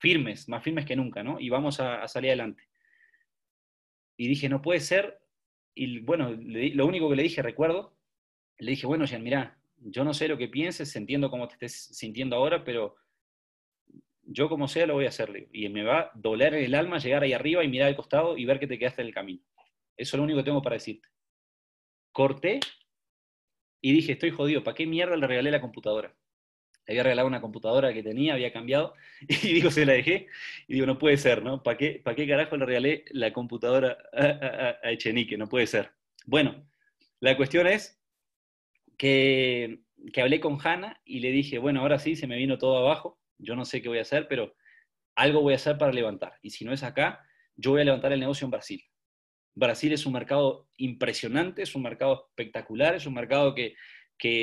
firmes, más firmes que nunca, ¿no? Y vamos a, salir adelante. Y dije, no puede ser. Y bueno, lo único que le dije, recuerdo, le dije, bueno, Jean, mira yo no sé lo que pienses, entiendo cómo te estés sintiendo ahora, pero yo como sea lo voy a hacer. Y me va a doler el alma llegar ahí arriba y mirar al costado y ver que te quedaste en el camino. Eso es lo único que tengo para decirte corté y dije, estoy jodido, ¿para qué mierda le regalé la computadora? Le había regalado una computadora que tenía, había cambiado, y digo, se la dejé, y digo, no puede ser, ¿no? ¿Para qué, qué carajo le regalé la computadora a, Echenique? No puede ser. Bueno, la cuestión es que, que hablé con Hanna y le dije, bueno, ahora sí, se me vino todo abajo, yo no sé qué voy a hacer, pero algo voy a hacer para levantar. Y si no es acá, yo voy a levantar el negocio en Brasil. Brasil es un mercado impresionante, es un mercado espectacular, es un mercado que,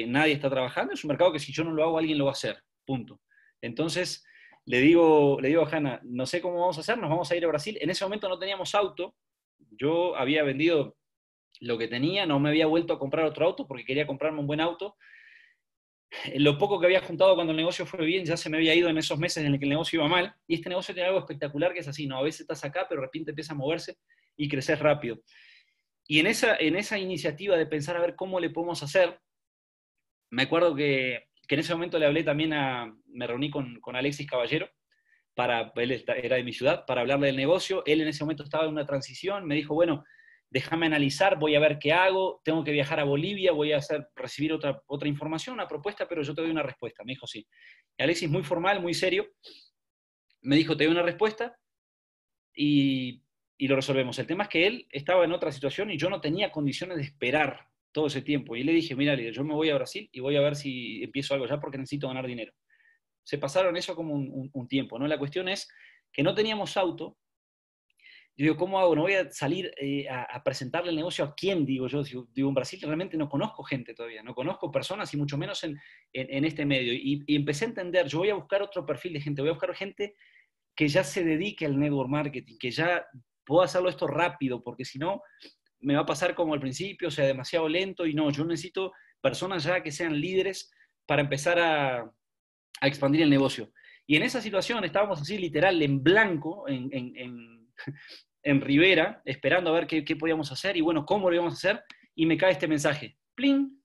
nadie está trabajando, es un mercado que si yo no lo hago, alguien lo va a hacer, punto. Entonces, le digo, le digo a Hanna, no sé cómo vamos a hacer, nos vamos a ir a Brasil. En ese momento no teníamos auto, yo había vendido lo que tenía, no me había vuelto a comprar otro auto porque quería comprarme un buen auto. Eh, lo poco que había juntado cuando el negocio fue bien ya se me había ido en esos meses en el que el negocio iba mal. Y este negocio tiene algo espectacular que es así, ¿no? A veces estás acá, pero de repente empieza a moverse y crecer rápido. Y en esa, en esa iniciativa de pensar a ver cómo le podemos hacer, me acuerdo que, en ese momento le hablé también a, me reuní con, Alexis Caballero, para, él era de mi ciudad, para hablarle del negocio. Él en ese momento estaba en una transición, me dijo, bueno, déjame analizar, voy a ver qué hago, tengo que viajar a Bolivia, voy a hacer, recibir otra, otra información, una propuesta, pero yo te doy una respuesta. Me dijo, sí. Alexis, muy formal, muy serio, me dijo, te doy una respuesta y y lo resolvemos. El tema es que él estaba en otra situación y yo no tenía condiciones de esperar todo ese tiempo. Y le dije, mira, yo me voy a Brasil y voy a ver si empiezo algo ya porque necesito ganar dinero. Se pasaron eso como un, tiempo, ¿no? La cuestión es que no teníamos auto. Yo digo, ¿cómo hago? No voy a salir eh, a, presentarle el negocio a quién, digo yo. Digo, en Brasil realmente no conozco gente todavía, no conozco personas y mucho menos en, en, este medio. Y, y empecé a entender, yo voy a buscar otro perfil de gente, voy a buscar gente que ya se dedique al network marketing, que ya puedo hacerlo esto rápido, porque si no, me va a pasar como al principio, o sea, demasiado lento y no, yo necesito personas ya que sean líderes para empezar a, expandir el negocio. Y en esa situación estábamos así literal en blanco, en, en, Rivera, esperando a ver qué, podíamos hacer y bueno, cómo lo íbamos a hacer. Y me cae este mensaje, plin.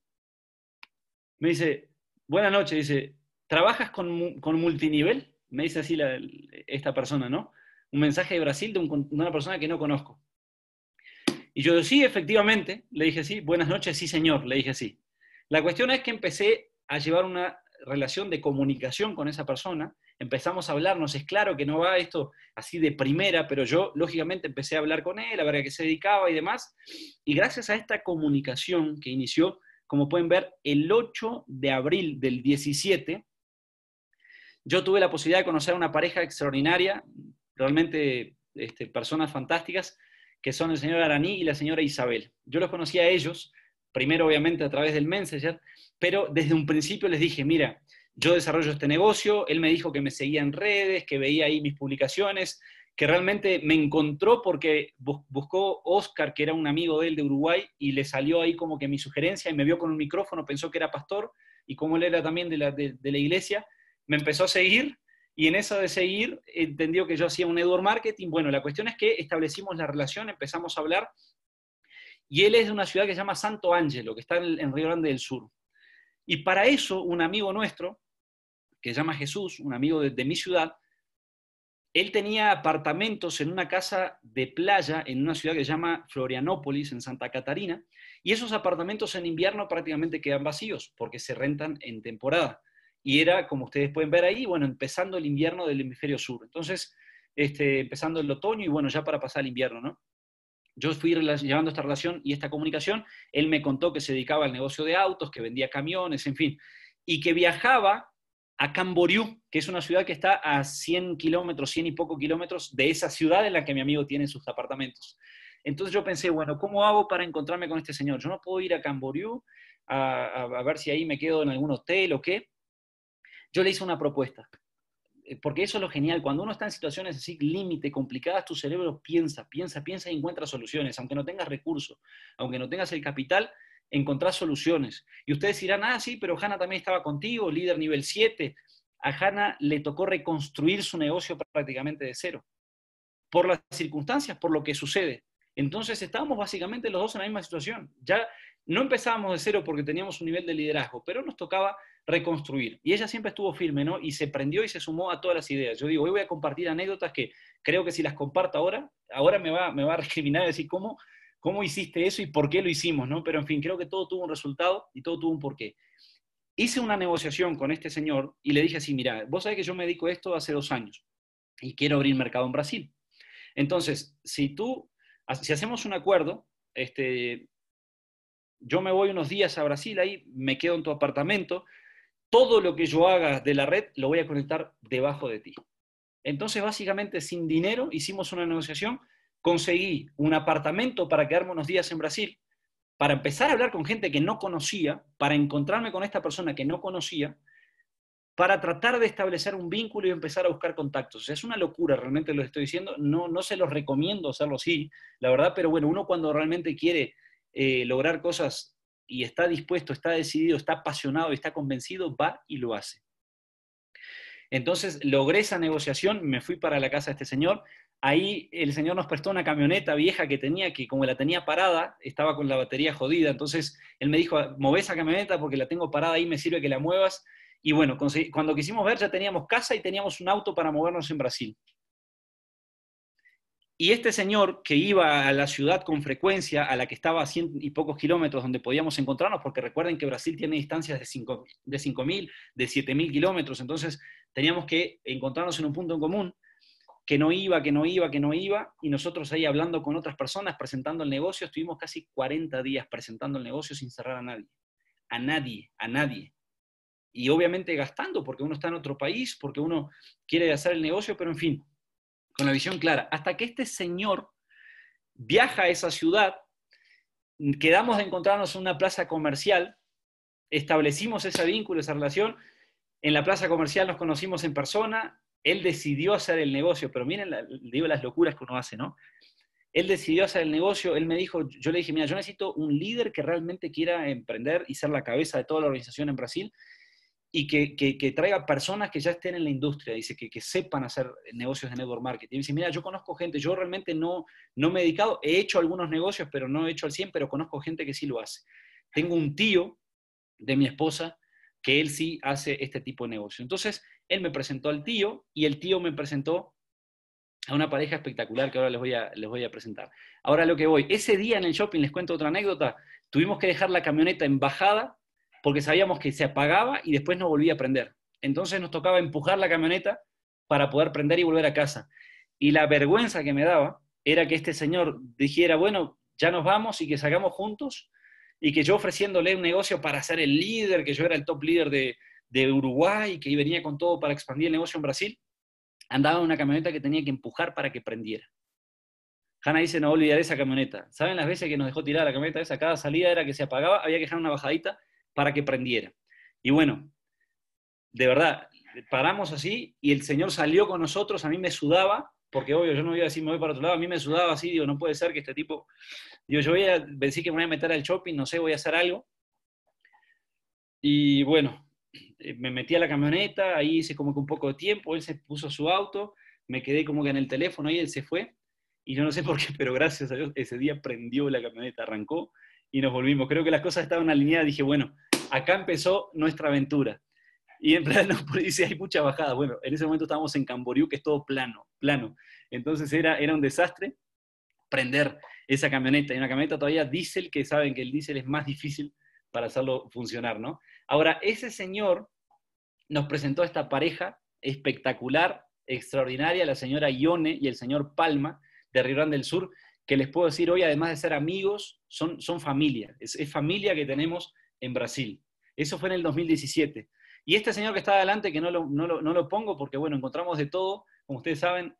Me dice, buenas noches, dice, ¿trabajas con, multinivel? Me dice así esta persona, ¿no? un mensaje de Brasil de, una persona que no conozco. Y yo, sí, efectivamente, le dije sí, buenas noches, sí señor, le dije sí. La cuestión es que empecé a llevar una relación de comunicación con esa persona, empezamos a hablarnos, es claro que no va esto así de primera, pero yo lógicamente empecé a hablar con él, a ver a qué se dedicaba y demás, y gracias a esta comunicación que inició, como pueden ver, el 8 de abril del 17, yo tuve la posibilidad de conocer a una pareja extraordinaria, realmente este, personas fantásticas, que son el señor Araní y la señora Isabel. Yo los conocí a ellos, primero obviamente a través del Messenger, pero desde un principio les dije, mira, yo desarrollo este negocio, él me dijo que me seguía en redes, que veía ahí mis publicaciones, que realmente me encontró porque buscó Oscar, que era un amigo de él de Uruguay, y le salió ahí como que mi sugerencia y me vio con un micrófono, pensó que era pastor, y como él era también de la, de la iglesia, me empezó a seguir y en eso de seguir, entendió que yo hacía un Edward marketing. Bueno, la cuestión es que establecimos la relación, empezamos a hablar. Y él es de una ciudad que se llama Santo Ángelo, que está en Río Grande del Sur. Y para eso, un amigo nuestro, que se llama Jesús, un amigo de, de mi ciudad, él tenía apartamentos en una casa de playa en una ciudad que se llama Florianópolis, en Santa Catarina, y esos apartamentos en invierno prácticamente quedan vacíos porque se rentan en temporada y era, como ustedes pueden ver ahí, bueno, empezando el invierno del hemisferio sur. Entonces, este, empezando el otoño y bueno, ya para pasar el invierno, ¿no? Yo fui llevando esta relación y esta comunicación, él me contó que se dedicaba al negocio de autos, que vendía camiones, en fin, y que viajaba a Camboriú, que es una ciudad que está a 100 kilómetros, 100 y poco kilómetros de esa ciudad en la que mi amigo tiene sus apartamentos. Entonces yo pensé, bueno, ¿cómo hago para encontrarme con este señor? Yo no puedo ir a Camboriú a ver si ahí me quedo en algún hotel o qué. Yo le hice una propuesta, eh, porque eso es lo genial. Cuando uno está en situaciones así, límite, complicadas, tu cerebro piensa, piensa, piensa y encuentra soluciones. Aunque no tengas recursos, aunque no tengas el capital, encontrás soluciones. Y ustedes dirán, ah, sí, pero Hanna también estaba contigo, líder nivel 7. A Hanna le tocó reconstruir su negocio prácticamente de cero, por las circunstancias, por lo que sucede. Entonces estábamos básicamente los dos en la misma situación. Ya no empezábamos de cero porque teníamos un nivel de liderazgo, pero nos tocaba reconstruir. Y ella siempre estuvo firme, ¿no? Y se prendió y se sumó a todas las ideas. Yo digo, hoy voy a compartir anécdotas que creo que si las comparto ahora, ahora me va, me va a recriminar y decir cómo, cómo hiciste eso y por qué lo hicimos, ¿no? Pero en fin, creo que todo tuvo un resultado y todo tuvo un porqué. Hice una negociación con este señor y le dije así, mira, vos sabés que yo me dedico a esto hace dos años y quiero abrir mercado en Brasil. Entonces, si tú, si hacemos un acuerdo, este, yo me voy unos días a Brasil, ahí me quedo en tu apartamento, todo lo que yo haga de la red lo voy a conectar debajo de ti. Entonces, básicamente, sin dinero, hicimos una negociación, conseguí un apartamento para quedarme unos días en Brasil, para empezar a hablar con gente que no conocía, para encontrarme con esta persona que no conocía, para tratar de establecer un vínculo y empezar a buscar contactos. es una locura, realmente lo estoy diciendo, no, no se los recomiendo hacerlo así, la verdad, pero bueno, uno cuando realmente quiere eh, lograr cosas y está dispuesto, está decidido, está apasionado y está convencido, va y lo hace. Entonces logré esa negociación, me fui para la casa de este señor. Ahí el señor nos prestó una camioneta vieja que tenía, que como la tenía parada, estaba con la batería jodida. Entonces él me dijo, move esa camioneta porque la tengo parada ahí, me sirve que la muevas. Y bueno, cuando quisimos ver ya teníamos casa y teníamos un auto para movernos en Brasil. Y este señor que iba a la ciudad con frecuencia, a la que estaba a cien y pocos kilómetros donde podíamos encontrarnos, porque recuerden que Brasil tiene distancias de 5.000, de, de 7.000 kilómetros, entonces teníamos que encontrarnos en un punto en común, que no iba, que no iba, que no iba, y nosotros ahí hablando con otras personas, presentando el negocio, estuvimos casi 40 días presentando el negocio sin cerrar a nadie, a nadie, a nadie. Y obviamente gastando, porque uno está en otro país, porque uno quiere hacer el negocio, pero en fin, con la visión clara, hasta que este señor viaja a esa ciudad, quedamos de encontrarnos en una plaza comercial, establecimos ese vínculo, esa relación, en la plaza comercial nos conocimos en persona, él decidió hacer el negocio, pero miren, la, digo las locuras que uno hace, ¿no? Él decidió hacer el negocio, él me dijo, yo le dije, mira, yo necesito un líder que realmente quiera emprender y ser la cabeza de toda la organización en Brasil y que, traiga personas que ya estén en la industria, dice, que, sepan hacer negocios de network marketing. Dice, mira, yo conozco gente, yo realmente no, no me he dedicado, he hecho algunos negocios, pero no he hecho al 100, pero conozco gente que sí lo hace. Tengo un tío de mi esposa que él sí hace este tipo de negocio. Entonces, él me presentó al tío y el tío me presentó a una pareja espectacular que ahora les voy a, les voy a presentar. Ahora lo que voy, ese día en el shopping, les cuento otra anécdota, tuvimos que dejar la camioneta embajada porque sabíamos que se apagaba y después no volvía a prender. Entonces nos tocaba empujar la camioneta para poder prender y volver a casa. Y la vergüenza que me daba era que este señor dijera, bueno, ya nos vamos y que salgamos juntos, y que yo ofreciéndole un negocio para ser el líder, que yo era el top líder de, de Uruguay, que venía con todo para expandir el negocio en Brasil, andaba en una camioneta que tenía que empujar para que prendiera. Hanna dice, no olvidaré esa camioneta. ¿Saben las veces que nos dejó tirar la camioneta esa? Cada salida era que se apagaba, había que dejar una bajadita para que prendiera. Y bueno, de verdad, paramos así y el Señor salió con nosotros, a mí me sudaba, porque obvio yo no iba a decir me voy para otro lado, a mí me sudaba así, digo, no puede ser que este tipo, digo, yo voy a decir que me voy a meter al shopping, no sé, voy a hacer algo. Y bueno, eh, me metí a la camioneta, ahí hice como que un poco de tiempo, él se puso su auto, me quedé como que en el teléfono y él se fue. Y yo no sé por qué, pero gracias a Dios ese día prendió la camioneta, arrancó y nos volvimos. Creo que las cosas estaban alineadas. Dije, bueno, acá empezó nuestra aventura. Y en nos dice, hay mucha bajada. Bueno, en ese momento estábamos en Camboriú, que es todo plano, plano. Entonces era, era un desastre prender esa camioneta. Y una camioneta todavía diésel, que saben que el diésel es más difícil para hacerlo funcionar, ¿no? Ahora, ese señor nos presentó a esta pareja espectacular, extraordinaria, la señora Ione y el señor Palma, de Río Grande del Sur, que les puedo decir hoy, además de ser amigos, son, son familia. es familia que tenemos en Brasil. Eso fue en el 2017. Y este señor que está adelante, que no lo, pongo porque, bueno, encontramos de todo, como ustedes saben,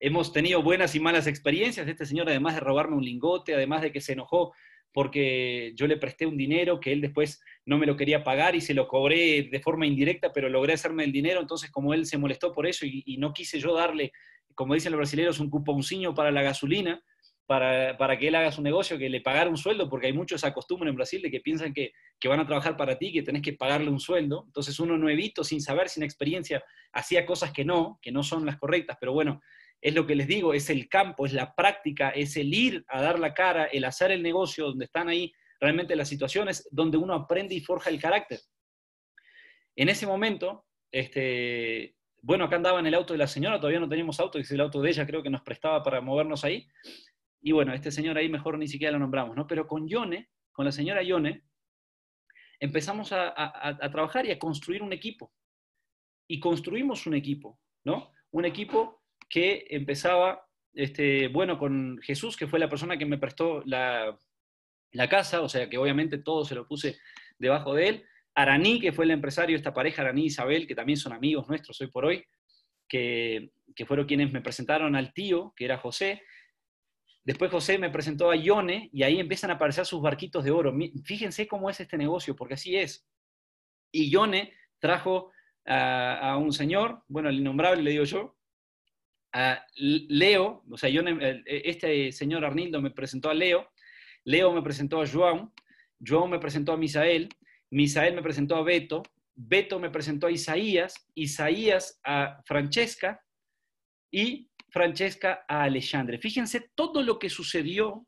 hemos tenido buenas y malas experiencias. de Este señor, además de robarme un lingote, además de que se enojó porque yo le presté un dinero que él después no me lo quería pagar y se lo cobré de forma indirecta, pero logré hacerme el dinero, entonces como él se molestó por eso y, no quise yo darle, como dicen los brasileños, un cuponcino para la gasolina, para, que él haga su negocio, que le pagara un sueldo, porque hay muchos acostumbran en Brasil de que piensan que, van a trabajar para ti, que tenés que pagarle un sueldo. Entonces uno no nuevito, sin saber, sin experiencia, hacía cosas que no, que no son las correctas, pero bueno, es lo que les digo, es el campo, es la práctica, es el ir a dar la cara, el hacer el negocio donde están ahí realmente las situaciones, donde uno aprende y forja el carácter. En ese momento, este, bueno, acá andaba en el auto de la señora, todavía no teníamos auto, y es el auto de ella, creo que nos prestaba para movernos ahí y bueno, este señor ahí mejor ni siquiera lo nombramos, ¿no? Pero con Yone, con la señora Yone, empezamos a, a, trabajar y a construir un equipo. Y construimos un equipo, ¿no? Un equipo que empezaba, este, bueno, con Jesús, que fue la persona que me prestó la, la casa, o sea que obviamente todo se lo puse debajo de él. Araní, que fue el empresario, esta pareja, Araní y e Isabel, que también son amigos nuestros hoy por hoy, que, que, fueron quienes me presentaron al tío, que era José, Después José me presentó a Ione y ahí empiezan a aparecer sus barquitos de oro. Fíjense cómo es este negocio, porque así es. Y Ione trajo a, un señor, bueno, el innombrable le digo yo, a Leo, o sea, este señor Arnildo me presentó a Leo, Leo me presentó a João, João me presentó a Misael, Misael me presentó a Beto, Beto me presentó a Isaías, Isaías a Francesca y Francesca a Alexandre. Fíjense todo lo que sucedió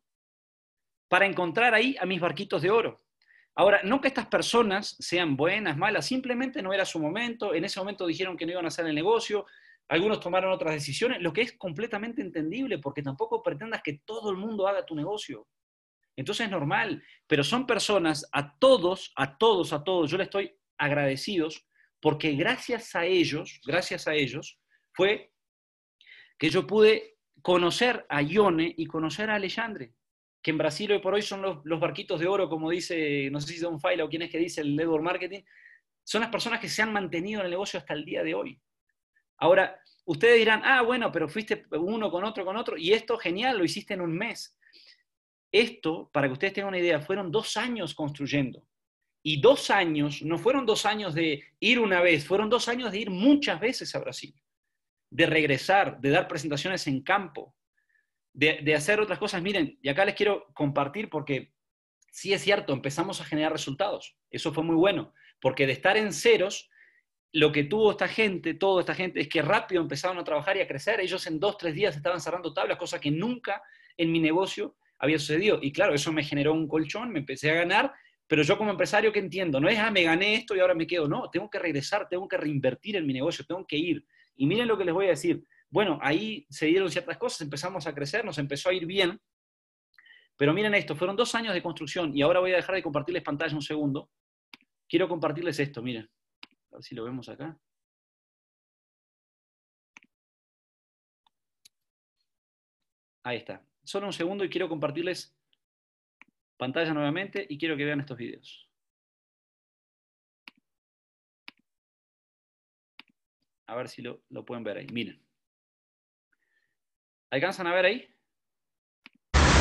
para encontrar ahí a mis barquitos de oro. Ahora, no que estas personas sean buenas, malas, simplemente no era su momento, en ese momento dijeron que no iban a hacer el negocio, algunos tomaron otras decisiones, lo que es completamente entendible, porque tampoco pretendas que todo el mundo haga tu negocio. Entonces es normal, pero son personas, a todos, a todos, a todos, yo les estoy agradecidos, porque gracias a ellos, gracias a ellos, fue que yo pude conocer a Ione y conocer a Alejandre, que en Brasil hoy por hoy son los, barquitos de oro, como dice, no sé si Don Faila o quién es que dice el network marketing, son las personas que se han mantenido en el negocio hasta el día de hoy. Ahora, ustedes dirán, ah, bueno, pero fuiste uno con otro, con otro, y esto genial, lo hiciste en un mes. Esto, para que ustedes tengan una idea, fueron dos años construyendo. Y dos años, no fueron dos años de ir una vez, fueron dos años de ir muchas veces a Brasil de regresar, de dar presentaciones en campo, de, hacer otras cosas. Miren, y acá les quiero compartir porque sí es cierto, empezamos a generar resultados. Eso fue muy bueno, porque de estar en ceros, lo que tuvo esta gente, toda esta gente, es que rápido empezaron a trabajar y a crecer. Ellos en dos, tres días estaban cerrando tablas, cosa que nunca en mi negocio había sucedido. Y claro, eso me generó un colchón, me empecé a ganar, pero yo como empresario, ¿qué entiendo? No es, ah, me gané esto y ahora me quedo. No, tengo que regresar, tengo que reinvertir en mi negocio, tengo que ir. Y miren lo que les voy a decir. Bueno, ahí se dieron ciertas cosas, empezamos a crecer, nos empezó a ir bien. Pero miren esto, fueron dos años de construcción y ahora voy a dejar de compartirles pantalla un segundo. Quiero compartirles esto, miren. A ver si lo vemos acá. Ahí está. Solo un segundo y quiero compartirles pantalla nuevamente y quiero que vean estos videos. A ver si lo, pueden ver ahí. Miren. ¿Alcanzan a ver ahí?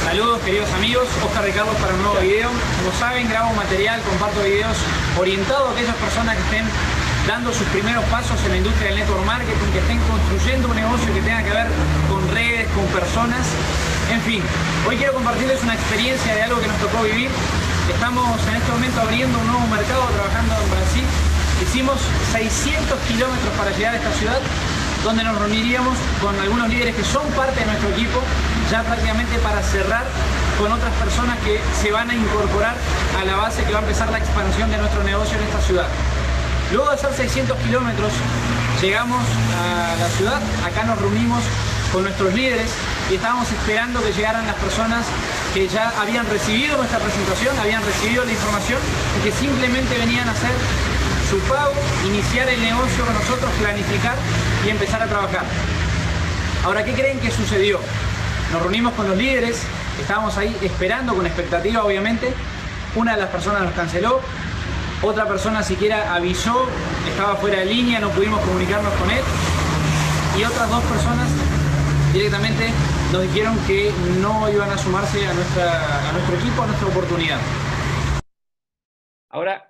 Saludos queridos amigos, Oscar Ricardo para un nuevo video. Como saben, grabo material, comparto videos orientados a aquellas personas que estén dando sus primeros pasos en la industria del network marketing, que estén construyendo un negocio que tenga que ver con redes, con personas. En fin, hoy quiero compartirles una experiencia de algo que nos tocó vivir. Estamos en este momento abriendo un nuevo mercado trabajando en Brasil Hicimos 600 kilómetros para llegar a esta ciudad, donde nos reuniríamos con algunos líderes que son parte de nuestro equipo, ya prácticamente para cerrar con otras personas que se van a incorporar a la base que va a empezar la expansión de nuestro negocio en esta ciudad. Luego de hacer 600 kilómetros, llegamos a la ciudad, acá nos reunimos con nuestros líderes y estábamos esperando que llegaran las personas que ya habían recibido nuestra presentación, habían recibido la información y que simplemente venían a hacer su pago, iniciar el negocio con nosotros, planificar y empezar a trabajar. Ahora, ¿qué creen que sucedió? Nos reunimos con los líderes, estábamos ahí esperando con expectativa, obviamente. Una de las personas nos canceló, otra persona siquiera avisó, estaba fuera de línea, no pudimos comunicarnos con él. Y otras dos personas directamente nos dijeron que no iban a sumarse a, nuestra, a nuestro equipo, a nuestra oportunidad. Ahora,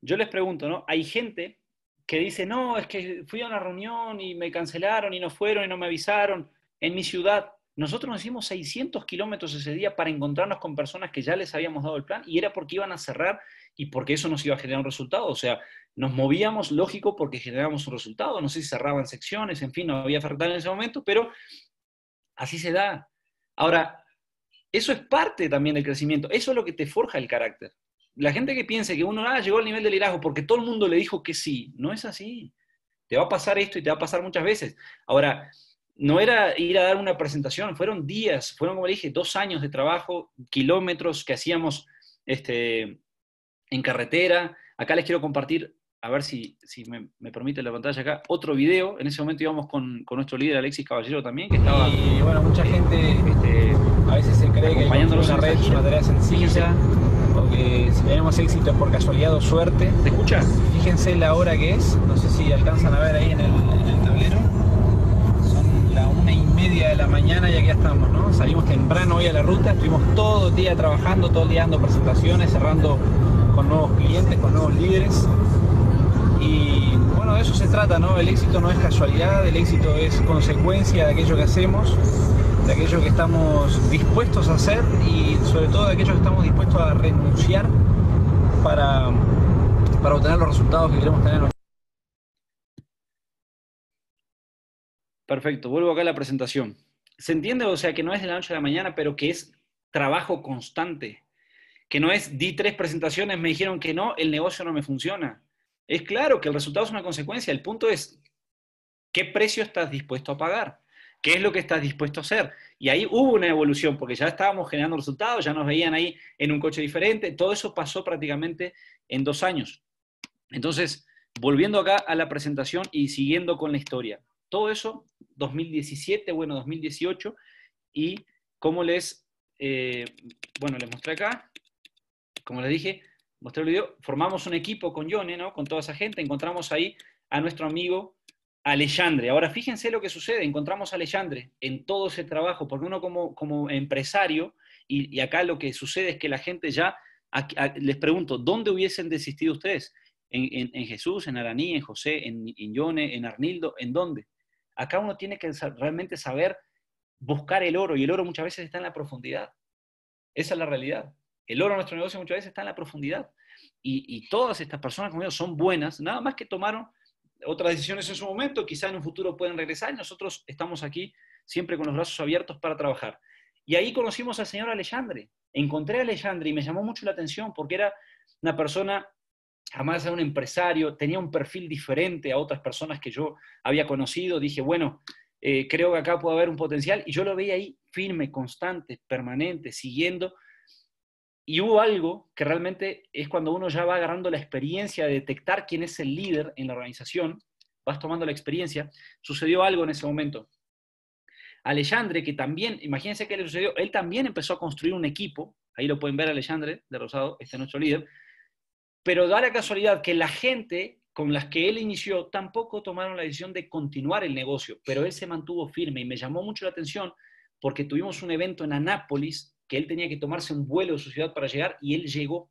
yo les pregunto, ¿no? Hay gente que dice, no, es que fui a una reunión y me cancelaron y no fueron y no me avisaron en mi ciudad. Nosotros nos hicimos 600 kilómetros ese día para encontrarnos con personas que ya les habíamos dado el plan y era porque iban a cerrar y porque eso nos iba a generar un resultado. O sea, nos movíamos, lógico, porque generábamos un resultado. No sé si cerraban secciones, en fin, no había faltar en ese momento, pero así se da. Ahora, eso es parte también del crecimiento. Eso es lo que te forja el carácter la gente que piense que uno ah, llegó al nivel de liderazgo porque todo el mundo le dijo que sí, no es así. Te va a pasar esto y te va a pasar muchas veces. Ahora, no era ir a dar una presentación, fueron días, fueron, como dije, dos años de trabajo, kilómetros que hacíamos este, en carretera. Acá les quiero compartir, a ver si, si me, permite la pantalla acá, otro video. En ese momento íbamos con, nuestro líder Alexis Caballero también, que estaba... Y bueno, mucha gente este, a veces se cree que red es una tarea sencilla que si tenemos éxito es por casualidad o suerte. ¿Te escuchas? Fíjense la hora que es, no sé si alcanzan a ver ahí en el, tablero. Son la una y media de la mañana y aquí estamos, ¿no? Salimos temprano hoy a la ruta, estuvimos todo el día trabajando, todo el día dando presentaciones, cerrando con nuevos clientes, con nuevos líderes. Y bueno, de eso se trata, ¿no? El éxito no es casualidad, el éxito es consecuencia de aquello que hacemos de aquello que estamos dispuestos a hacer y sobre todo de aquello que estamos dispuestos a renunciar para, obtener los resultados que queremos tener. Perfecto, vuelvo acá a la presentación. Se entiende, o sea, que no es de la noche a la mañana, pero que es trabajo constante. Que no es, di tres presentaciones, me dijeron que no, el negocio no me funciona. Es claro que el resultado es una consecuencia. El punto es, ¿qué precio estás dispuesto a pagar? ¿Qué es lo que estás dispuesto a hacer? Y ahí hubo una evolución, porque ya estábamos generando resultados, ya nos veían ahí en un coche diferente, todo eso pasó prácticamente en dos años. Entonces, volviendo acá a la presentación y siguiendo con la historia, todo eso, 2017, bueno, 2018, y como les, eh, bueno, les mostré acá, como les dije, mostré el video, formamos un equipo con Yone, ¿no? Con toda esa gente, encontramos ahí a nuestro amigo Alejandre. Ahora fíjense lo que sucede, encontramos a Alejandre en todo ese trabajo, porque uno como, como empresario, y, acá lo que sucede es que la gente ya, les pregunto, ¿dónde hubiesen desistido ustedes? ¿En, Jesús, en Araní, en José, en, en en Arnildo? ¿En dónde? Acá uno tiene que realmente saber buscar el oro, y el oro muchas veces está en la profundidad. Esa es la realidad. El oro en nuestro negocio muchas veces está en la profundidad. Y, y todas estas personas, como ellos son buenas, nada más que tomaron otras decisiones en su momento, quizá en un futuro pueden regresar y nosotros estamos aquí siempre con los brazos abiertos para trabajar. Y ahí conocimos al señor Alejandre. Encontré a Alejandre y me llamó mucho la atención porque era una persona, además era un empresario, tenía un perfil diferente a otras personas que yo había conocido. Dije, bueno, eh, creo que acá puede haber un potencial y yo lo veía ahí firme, constante, permanente, siguiendo y hubo algo que realmente es cuando uno ya va agarrando la experiencia de detectar quién es el líder en la organización, vas tomando la experiencia, sucedió algo en ese momento. Alejandre, que también, imagínense qué le sucedió, él también empezó a construir un equipo, ahí lo pueden ver Alejandre de Rosado, este es nuestro líder, pero da la casualidad que la gente con las que él inició tampoco tomaron la decisión de continuar el negocio, pero él se mantuvo firme y me llamó mucho la atención porque tuvimos un evento en Anápolis que él tenía que tomarse un vuelo de su ciudad para llegar y él llegó.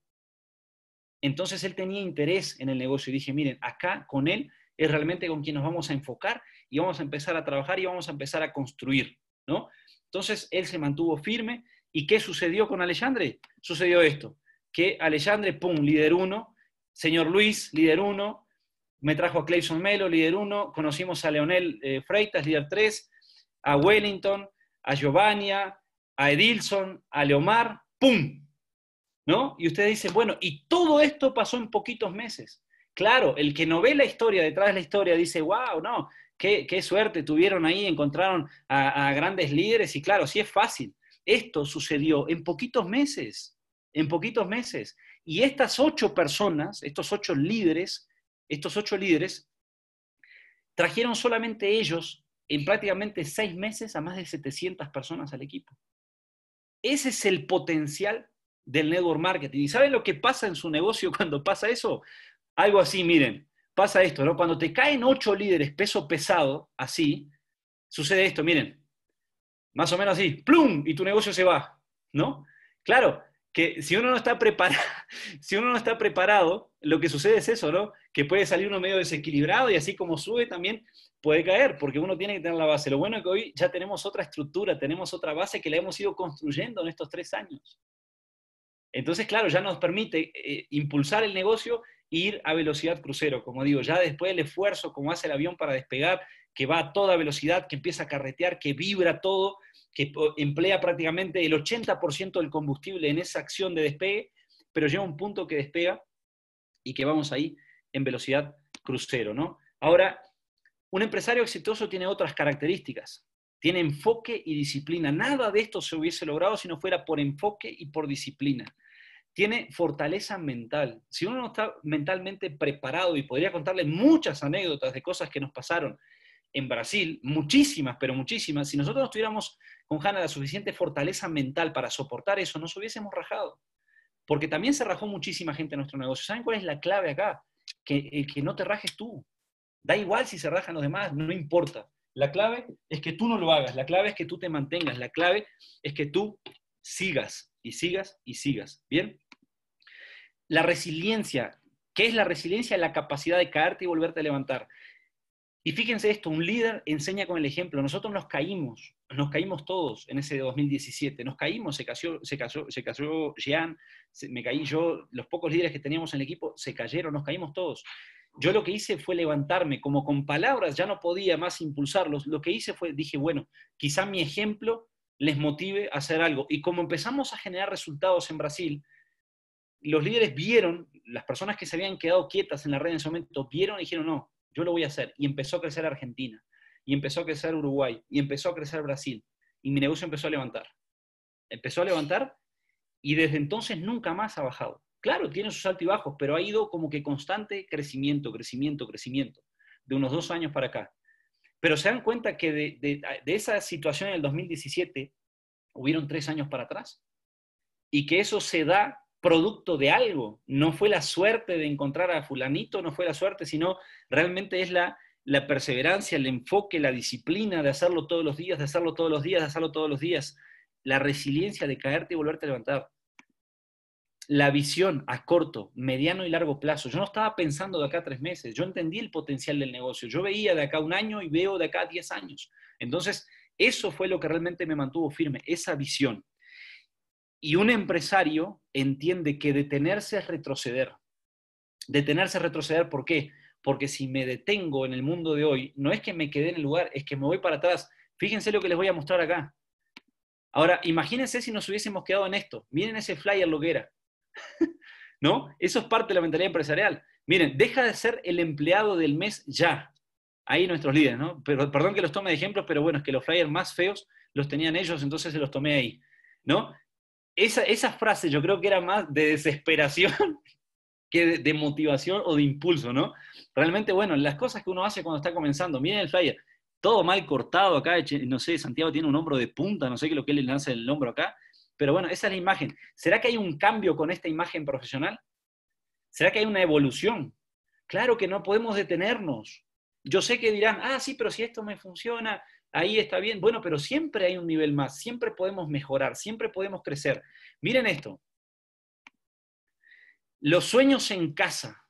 Entonces él tenía interés en el negocio y dije, miren, acá con él es realmente con quien nos vamos a enfocar y vamos a empezar a trabajar y vamos a empezar a construir, ¿no? Entonces él se mantuvo firme y ¿qué sucedió con Alejandre? Sucedió esto, que Alejandre, pum, líder uno, señor Luis, líder uno, me trajo a Clayson Melo, líder uno, conocimos a Leonel eh, Freitas, líder tres, a Wellington, a Giovanni a Edilson, a Leomar, ¡pum! ¿No? Y ustedes dicen, bueno, y todo esto pasó en poquitos meses. Claro, el que no ve la historia detrás de la historia dice, wow, no, qué, suerte tuvieron ahí, encontraron a, a, grandes líderes y claro, sí es fácil. Esto sucedió en poquitos meses, en poquitos meses. Y estas ocho personas, estos ocho líderes, estos ocho líderes, trajeron solamente ellos en prácticamente seis meses a más de 700 personas al equipo. Ese es el potencial del network marketing. ¿Y saben lo que pasa en su negocio cuando pasa eso? Algo así, miren, pasa esto, ¿no? Cuando te caen ocho líderes peso pesado, así, sucede esto, miren, más o menos así, ¡plum! Y tu negocio se va, ¿no? Claro, que si uno no está preparado, si uno no está preparado, lo que sucede es eso, ¿no? Que puede salir uno medio desequilibrado y así como sube también puede caer, porque uno tiene que tener la base. Lo bueno es que hoy ya tenemos otra estructura, tenemos otra base que la hemos ido construyendo en estos tres años. Entonces, claro, ya nos permite eh, impulsar el negocio e ir a velocidad crucero. Como digo, ya después del esfuerzo, como hace el avión para despegar, que va a toda velocidad, que empieza a carretear, que vibra todo, que emplea prácticamente el 80% del combustible en esa acción de despegue, pero llega un punto que despega y que vamos ahí en velocidad crucero. ¿no? Ahora, un empresario exitoso tiene otras características. Tiene enfoque y disciplina. Nada de esto se hubiese logrado si no fuera por enfoque y por disciplina. Tiene fortaleza mental. Si uno no está mentalmente preparado, y podría contarle muchas anécdotas de cosas que nos pasaron en Brasil, muchísimas, pero muchísimas, si nosotros no estuviéramos con Hanna, la suficiente fortaleza mental para soportar eso, nos hubiésemos rajado. Porque también se rajó muchísima gente en nuestro negocio. ¿Saben cuál es la clave acá? Que, eh, que no te rajes tú. Da igual si se rajan los demás, no importa. La clave es que tú no lo hagas, la clave es que tú te mantengas, la clave es que tú sigas y sigas y sigas. ¿Bien? La resiliencia. ¿Qué es la resiliencia? La capacidad de caerte y volverte a levantar. Y fíjense esto, un líder enseña con el ejemplo. Nosotros nos caímos, nos caímos todos en ese 2017, nos caímos, se cayó, se se cayó Jean, me caí yo, los pocos líderes que teníamos en el equipo se cayeron, nos caímos todos. Yo lo que hice fue levantarme, como con palabras ya no podía más impulsarlos, lo que hice fue, dije, bueno, quizá mi ejemplo les motive a hacer algo. Y como empezamos a generar resultados en Brasil, los líderes vieron, las personas que se habían quedado quietas en la red en ese momento, vieron y dijeron, no, yo lo voy a hacer. Y empezó a crecer Argentina, y empezó a crecer Uruguay, y empezó a crecer Brasil, y mi negocio empezó a levantar. Empezó a levantar y desde entonces nunca más ha bajado. Claro, tiene sus altibajos, pero ha ido como que constante crecimiento, crecimiento, crecimiento, de unos dos años para acá. Pero se dan cuenta que de, de esa situación en el 2017 hubieron tres años para atrás y que eso se da producto de algo, no fue la suerte de encontrar a fulanito, no fue la suerte, sino realmente es la, perseverancia, el enfoque, la disciplina de hacerlo todos los días, de hacerlo todos los días, de hacerlo todos los días, la resiliencia de caerte y volverte a levantar. La visión a corto, mediano y largo plazo. Yo no estaba pensando de acá a tres meses, yo entendí el potencial del negocio, yo veía de acá un año y veo de acá diez años. Entonces, eso fue lo que realmente me mantuvo firme, esa visión. Y un empresario entiende que detenerse es retroceder. Detenerse es retroceder, ¿por qué? Porque si me detengo en el mundo de hoy, no es que me quede en el lugar, es que me voy para atrás. Fíjense lo que les voy a mostrar acá. Ahora, imagínense si nos hubiésemos quedado en esto. Miren ese flyer lo que era. ¿No? Eso es parte de la mentalidad empresarial. Miren, deja de ser el empleado del mes ya. Ahí nuestros líderes, ¿no? Pero, perdón que los tome de ejemplo, pero bueno, es que los flyers más feos los tenían ellos, entonces se los tomé ahí. ¿No? Esas frases frase yo creo que era más de desesperación que de, motivación o de impulso, ¿no? Realmente, bueno, las cosas que uno hace cuando está comenzando, miren el flyer, todo mal cortado acá, no sé, Santiago tiene un hombro de punta, no sé qué es lo que le lanza el hombro acá, pero bueno, esa es la imagen. ¿Será que hay un cambio con esta imagen profesional? ¿Será que hay una evolución? Claro que no podemos detenernos. Yo sé que dirán, ah, sí, pero si esto me funciona, ahí está bien, bueno, pero siempre hay un nivel más, siempre podemos mejorar, siempre podemos crecer. Miren esto, los sueños en casa,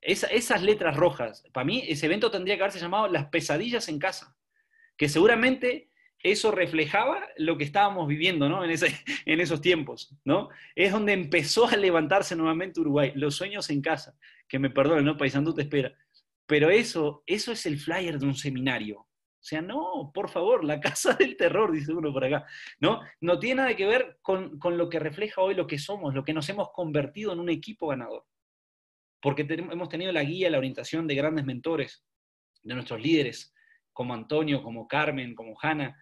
esas letras rojas, para mí ese evento tendría que haberse llamado las pesadillas en casa, que seguramente eso reflejaba lo que estábamos viviendo ¿no? en, esos tiempos. ¿no? Es donde empezó a levantarse nuevamente Uruguay, los sueños en casa, que me perdonen, ¿no? Paisandú te espera. Pero eso, eso es el flyer de un seminario. O sea, no, por favor, la casa del terror, dice uno por acá, ¿no? No tiene nada que ver con, lo que refleja hoy lo que somos, lo que nos hemos convertido en un equipo ganador. Porque hemos tenido la guía, la orientación de grandes mentores, de nuestros líderes, como Antonio, como Carmen, como Hanna,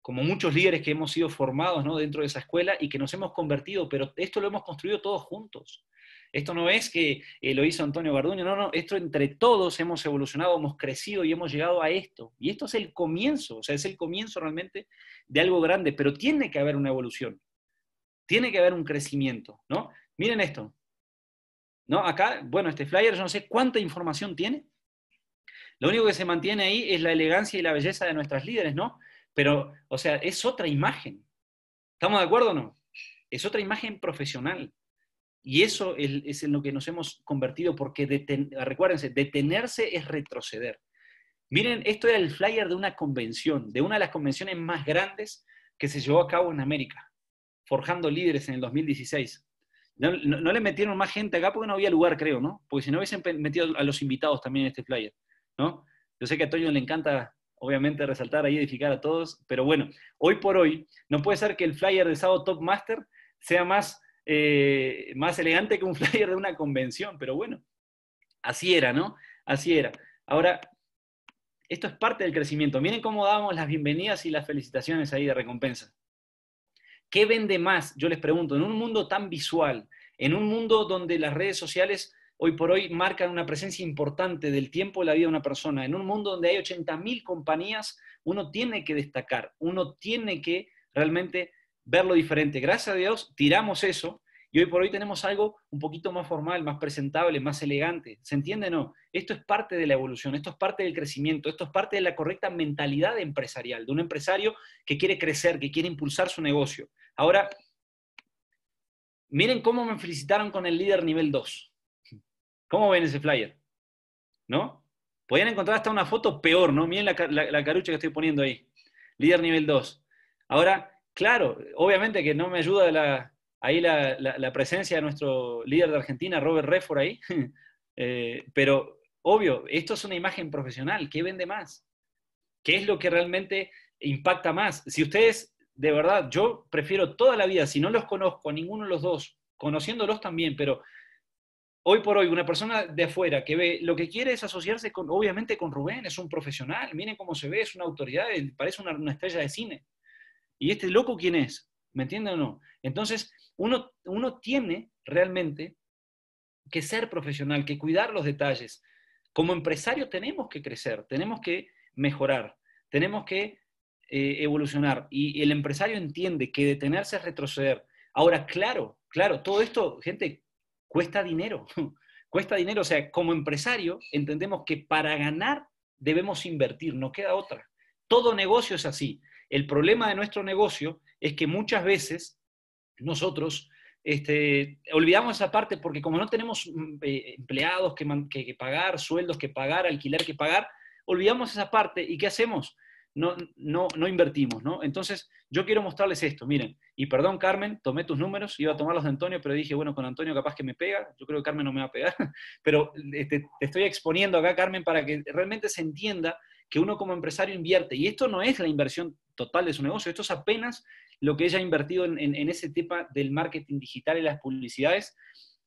como muchos líderes que hemos sido formados ¿no? dentro de esa escuela y que nos hemos convertido, pero esto lo hemos construido todos juntos. Esto no es que eh, lo hizo Antonio Garduño, no, no, esto entre todos hemos evolucionado, hemos crecido y hemos llegado a esto. Y esto es el comienzo, o sea, es el comienzo realmente de algo grande, pero tiene que haber una evolución, tiene que haber un crecimiento, ¿no? Miren esto, ¿no? Acá, bueno, este flyer yo no sé cuánta información tiene. Lo único que se mantiene ahí es la elegancia y la belleza de nuestras líderes, ¿no? Pero, o sea, es otra imagen. ¿Estamos de acuerdo o no? Es otra imagen profesional. Y eso es, en lo que nos hemos convertido, porque recuérdense, detenerse es retroceder. Miren, esto era el flyer de una convención, de una de las convenciones más grandes que se llevó a cabo en América, Forjando Líderes en el 2016. No, le metieron más gente acá porque no había lugar, creo, ¿no? Porque si no hubiesen metido a los invitados también en este flyer, ¿no? Yo sé que a Toño le encanta obviamente resaltar ahí, edificar a todos, pero bueno, hoy por hoy no puede ser que el flyer de sábado Top Master sea más eh, más elegante que un flyer de una convención, pero bueno, así era, ¿no? Así era. Ahora, esto es parte del crecimiento. Miren cómo damos las bienvenidas y las felicitaciones ahí de recompensa. ¿Qué vende más? Yo les pregunto, en un mundo tan visual, en un mundo donde las redes sociales hoy por hoy marcan una presencia importante del tiempo de la vida de una persona, en un mundo donde hay 80.000 compañías, uno tiene que destacar, uno tiene que realmente verlo diferente. Gracias a Dios, tiramos eso y hoy por hoy tenemos algo un poquito más formal, más presentable, más elegante. ¿Se entiende? No, esto es parte de la evolución, esto es parte del crecimiento, esto es parte de la correcta mentalidad empresarial, de un empresario que quiere crecer, que quiere impulsar su negocio. Ahora, miren cómo me felicitaron con el líder nivel 2. ¿Cómo ven ese flyer? ¿No? podrían encontrar hasta una foto peor, ¿no? Miren la, la carucha que estoy poniendo ahí. Líder nivel 2. Ahora, Claro, obviamente que no me ayuda ahí la, presencia de nuestro líder de Argentina, Robert Refor, ahí. Eh, pero obvio, esto es una imagen profesional. ¿Qué vende más? ¿Qué es lo que realmente impacta más? Si ustedes, de verdad, yo prefiero toda la vida, si no los conozco a ninguno de los dos, conociéndolos también, pero hoy por hoy una persona de afuera que ve lo que quiere es asociarse con, obviamente con Rubén, es un profesional, miren cómo se ve, es una autoridad, parece una estrella de cine. ¿Y este loco quién es? ¿Me entiende o no? Entonces, uno, tiene realmente que ser profesional, que cuidar los detalles. Como empresario tenemos que crecer, tenemos que mejorar, tenemos que eh, evolucionar. Y el empresario entiende que detenerse es retroceder. Ahora, claro, claro, todo esto, gente, cuesta dinero. cuesta dinero. O sea, como empresario entendemos que para ganar debemos invertir, no queda otra. Todo negocio es así. El problema de nuestro negocio es que muchas veces nosotros este, olvidamos esa parte porque como no tenemos mm, eh, empleados que, pagar, sueldos que pagar, alquiler que pagar, olvidamos esa parte y ¿qué hacemos? No, no, no invertimos, ¿no? Entonces, yo quiero mostrarles esto, miren, y perdón Carmen, tomé tus números, iba a tomarlos de Antonio, pero dije, bueno, con Antonio capaz que me pega, yo creo que Carmen no me va a pegar, pero este, te estoy exponiendo acá, Carmen, para que realmente se entienda que uno como empresario invierte, y esto no es la inversión total de su negocio. Esto es apenas lo que ella ha invertido en, ese tema del marketing digital y las publicidades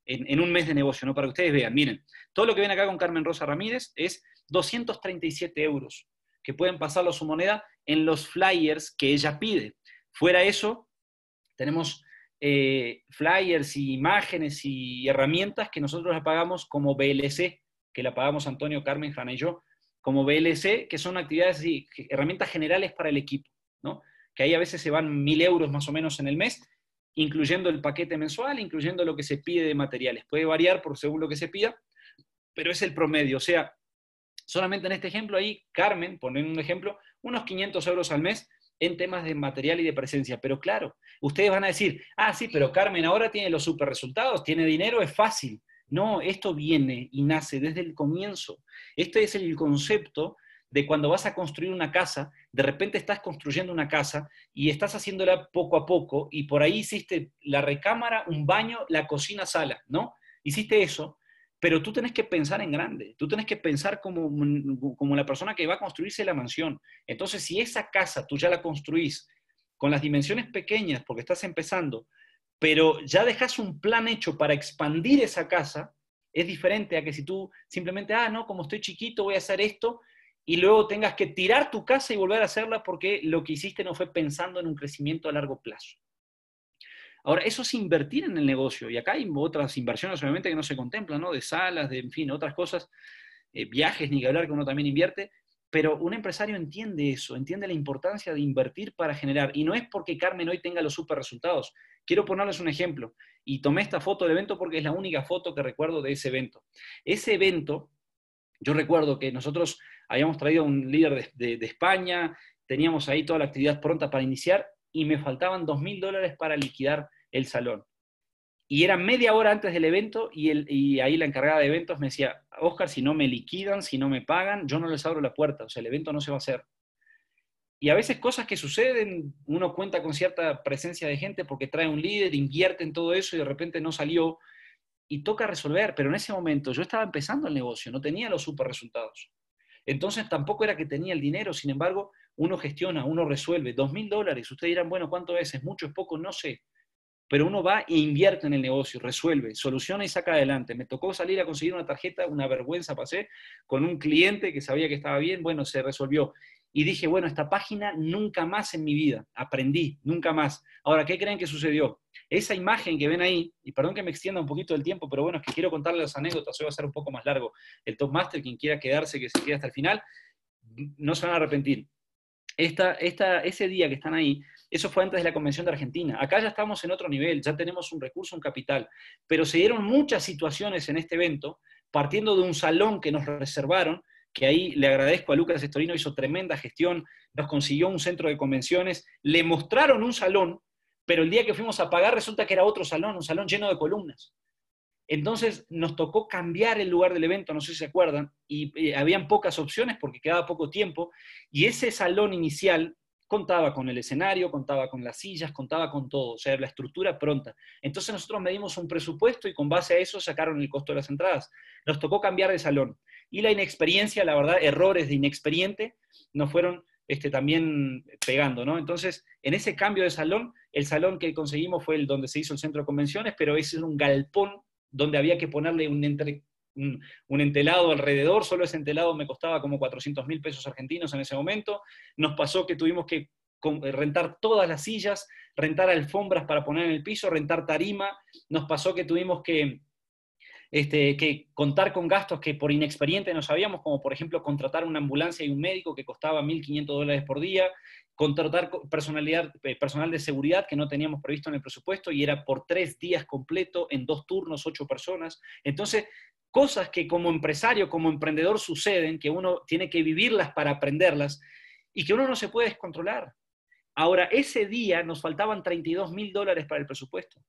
en, un mes de negocio, ¿no? Para que ustedes vean, miren, todo lo que viene acá con Carmen Rosa Ramírez es 237 euros que pueden pasarlo a su moneda en los flyers que ella pide. Fuera eso, tenemos eh, flyers y imágenes y herramientas que nosotros la pagamos como BLC, que la pagamos Antonio, Carmen, Jana y yo, como BLC, que son actividades y herramientas generales para el equipo que ahí a veces se van mil euros más o menos en el mes, incluyendo el paquete mensual, incluyendo lo que se pide de materiales. Puede variar por según lo que se pida, pero es el promedio. O sea, solamente en este ejemplo ahí, Carmen, ponen un ejemplo, unos 500 euros al mes en temas de material y de presencia. Pero claro, ustedes van a decir, ah, sí, pero Carmen ahora tiene los super resultados, tiene dinero, es fácil. No, esto viene y nace desde el comienzo. Este es el concepto de cuando vas a construir una casa de repente estás construyendo una casa y estás haciéndola poco a poco y por ahí hiciste la recámara, un baño, la cocina, sala, ¿no? Hiciste eso, pero tú tenés que pensar en grande, tú tenés que pensar como, mm, como la persona que va a construirse la mansión. Entonces, si esa casa tú ya la construís con las dimensiones pequeñas, porque estás empezando, pero ya dejas un plan hecho para expandir esa casa, es diferente a que si tú simplemente, ah, no, como estoy chiquito, voy a hacer esto y luego tengas que tirar tu casa y volver a hacerla porque lo que hiciste no fue pensando en un crecimiento a largo plazo. Ahora, eso es invertir en el negocio y acá hay otras inversiones obviamente que no se contemplan, ¿no? De salas, de, en fin, otras cosas, eh, viajes, ni que hablar que uno también invierte, pero un empresario entiende eso, entiende la importancia de invertir para generar. Y no es porque Carmen hoy tenga los super resultados. Quiero ponerles un ejemplo. Y tomé esta foto del evento porque es la única foto que recuerdo de ese evento. Ese evento, yo recuerdo que nosotros habíamos traído a un líder de, España, teníamos ahí toda la actividad pronta para iniciar y me faltaban dos mil dólares para liquidar el salón. Y era media hora antes del evento y, el, y ahí la encargada de eventos me decía, Oscar, si no me liquidan, si no me pagan, yo no les abro la puerta, o sea, el evento no se va a hacer. Y a veces cosas que suceden, uno cuenta con cierta presencia de gente porque trae un líder, invierte en todo eso y de repente no salió y toca resolver, pero en ese momento yo estaba empezando el negocio, no tenía los super resultados. Entonces tampoco era que tenía el dinero, sin embargo, uno gestiona, uno resuelve. Dos mil dólares, ustedes dirán, bueno, ¿cuánto es? mucho? ¿Es poco? No sé. Pero uno va e invierte en el negocio, resuelve, soluciona y saca adelante. Me tocó salir a conseguir una tarjeta, una vergüenza pasé, con un cliente que sabía que estaba bien, bueno, se resolvió y dije, bueno, esta página nunca más en mi vida, aprendí, nunca más. Ahora, ¿qué creen que sucedió? Esa imagen que ven ahí, y perdón que me extienda un poquito el tiempo, pero bueno, es que quiero contarles las anécdotas, hoy va a ser un poco más largo. El Top Master, quien quiera quedarse, que se quede hasta el final, no se van a arrepentir. Esta, esta, ese día que están ahí, eso fue antes de la Convención de Argentina. Acá ya estamos en otro nivel, ya tenemos un recurso, un capital, pero se dieron muchas situaciones en este evento, partiendo de un salón que nos reservaron, que ahí le agradezco a Lucas Estorino, hizo tremenda gestión, nos consiguió un centro de convenciones, le mostraron un salón, pero el día que fuimos a pagar resulta que era otro salón, un salón lleno de columnas. Entonces nos tocó cambiar el lugar del evento, no sé si se acuerdan, y eh, habían pocas opciones porque quedaba poco tiempo, y ese salón inicial contaba con el escenario, contaba con las sillas, contaba con todo, o sea, la estructura pronta. Entonces nosotros medimos un presupuesto y con base a eso sacaron el costo de las entradas. Nos tocó cambiar de salón y la inexperiencia, la verdad, errores de inexperiente nos fueron este, también pegando, ¿no? Entonces, en ese cambio de salón, el salón que conseguimos fue el donde se hizo el centro de convenciones, pero ese es un galpón donde había que ponerle un, un, entelado alrededor, solo ese entelado me costaba como 400 mil pesos argentinos en ese momento, nos pasó que tuvimos que eh, rentar todas las sillas, rentar alfombras para poner en el piso, rentar tarima, nos pasó que tuvimos que este, que contar con gastos que por inexperiente no sabíamos, como por ejemplo contratar una ambulancia y un médico que costaba 1.500 dólares por día, contratar eh, personal de seguridad que no teníamos previsto en el presupuesto y era por tres días completo, en dos turnos, ocho personas. Entonces, cosas que como empresario, como emprendedor suceden, que uno tiene que vivirlas para aprenderlas y que uno no se puede descontrolar. Ahora, ese día nos faltaban 32 mil dólares para el presupuesto.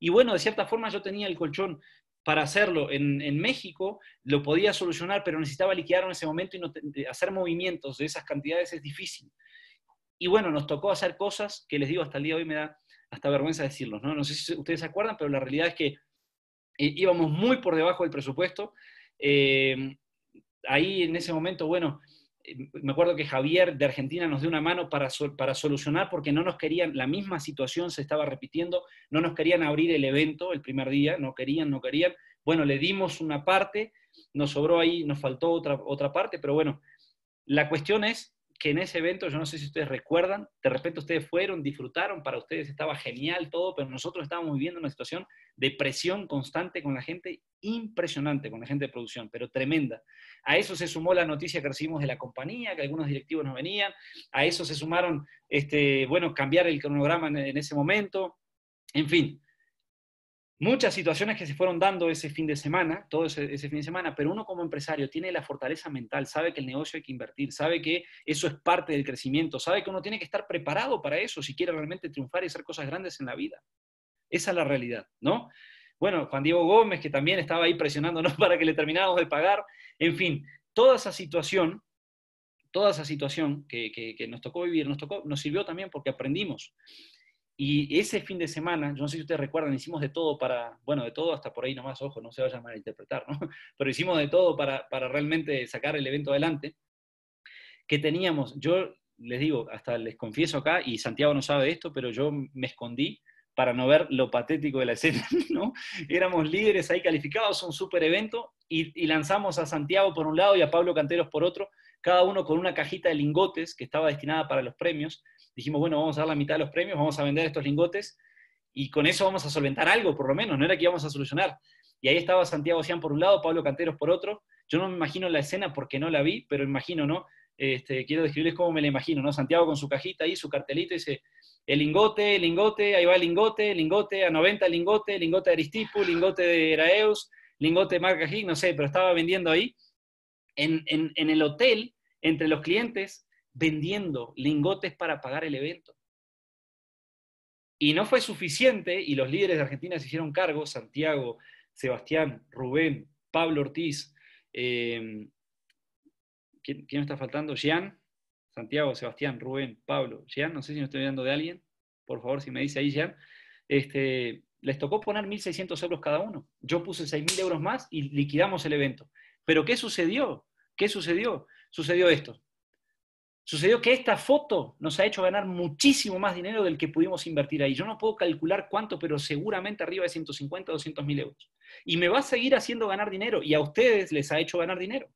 Y bueno, de cierta forma yo tenía el colchón para hacerlo en, México, lo podía solucionar, pero necesitaba liquidar en ese momento y hacer movimientos de esas cantidades es difícil. Y bueno, nos tocó hacer cosas que les digo hasta el día de hoy me da hasta vergüenza decirlos, ¿no? No sé si ustedes se acuerdan, pero la realidad es que eh, íbamos muy por debajo del presupuesto. Eh, ahí en ese momento, bueno, me acuerdo que Javier de Argentina nos dio una mano para, para solucionar porque no nos querían, la misma situación se estaba repitiendo, no nos querían abrir el evento el primer día, no querían, no querían. Bueno, le dimos una parte, nos sobró ahí, nos faltó otra, otra parte, pero bueno, la cuestión es que en ese evento, yo no sé si ustedes recuerdan, de repente ustedes fueron, disfrutaron, para ustedes estaba genial todo, pero nosotros estábamos viviendo una situación de presión constante con la gente, impresionante con la gente de producción, pero tremenda. A eso se sumó la noticia que recibimos de la compañía, que algunos directivos nos venían, a eso se sumaron, este, bueno, cambiar el cronograma en ese momento, en fin, muchas situaciones que se fueron dando ese fin de semana, todo ese, fin de semana, pero uno como empresario tiene la fortaleza mental, sabe que el negocio hay que invertir, sabe que eso es parte del crecimiento, sabe que uno tiene que estar preparado para eso si quiere realmente triunfar y hacer cosas grandes en la vida. Esa es la realidad, ¿no? Bueno, Juan Diego Gómez, que también estaba ahí presionándonos para que le termináramos de pagar, en fin, toda esa situación, toda esa situación que, que nos tocó vivir, nos, tocó, nos sirvió también porque aprendimos. Y ese fin de semana, yo no sé si ustedes recuerdan, hicimos de todo para, bueno, de todo hasta por ahí nomás, ojo, no se vayan a malinterpretar, ¿no? Pero hicimos de todo para, para realmente sacar el evento adelante. Que teníamos, yo les digo, hasta les confieso acá, y Santiago no sabe esto, pero yo me escondí para no ver lo patético de la escena, ¿no? Éramos líderes ahí calificados, un super evento, y, y lanzamos a Santiago por un lado y a Pablo Canteros por otro, cada uno con una cajita de lingotes que estaba destinada para los premios. Dijimos, bueno, vamos a dar la mitad de los premios, vamos a vender estos lingotes y con eso vamos a solventar algo, por lo menos, no era que íbamos a solucionar. Y ahí estaba Santiago Cian por un lado, Pablo Canteros por otro. Yo no me imagino la escena porque no la vi, pero imagino, ¿no? Este, quiero describirles cómo me la imagino, ¿no? Santiago con su cajita ahí, su cartelito, dice, el lingote, el lingote, ahí va el lingote, el lingote a 90, el lingote, el lingote de Aristipu, lingote de Eraeus, lingote de Marca no sé, pero estaba vendiendo ahí. en, el hotel entre los clientes vendiendo lingotes para pagar el evento. Y no fue suficiente, y los líderes de Argentina se hicieron cargo, Santiago, Sebastián, Rubén, Pablo Ortiz, em, ¿quién, está faltando? Jean, Santiago, Sebastián, Rubén, Pablo, Jean, no sé si me estoy olvidando de alguien, por favor, si me dice ahí Jean, este, les tocó poner 1.600 euros cada uno. Yo puse 6.000 euros más y liquidamos el evento. Pero ¿qué sucedió? ¿Qué sucedió? sucedió esto. Sucedió que esta foto nos ha hecho ganar muchísimo más dinero del que pudimos invertir ahí. Yo no puedo calcular cuánto, pero seguramente arriba de 150, 200 mil euros. Y me va a seguir haciendo ganar dinero y a ustedes les ha hecho ganar dinero.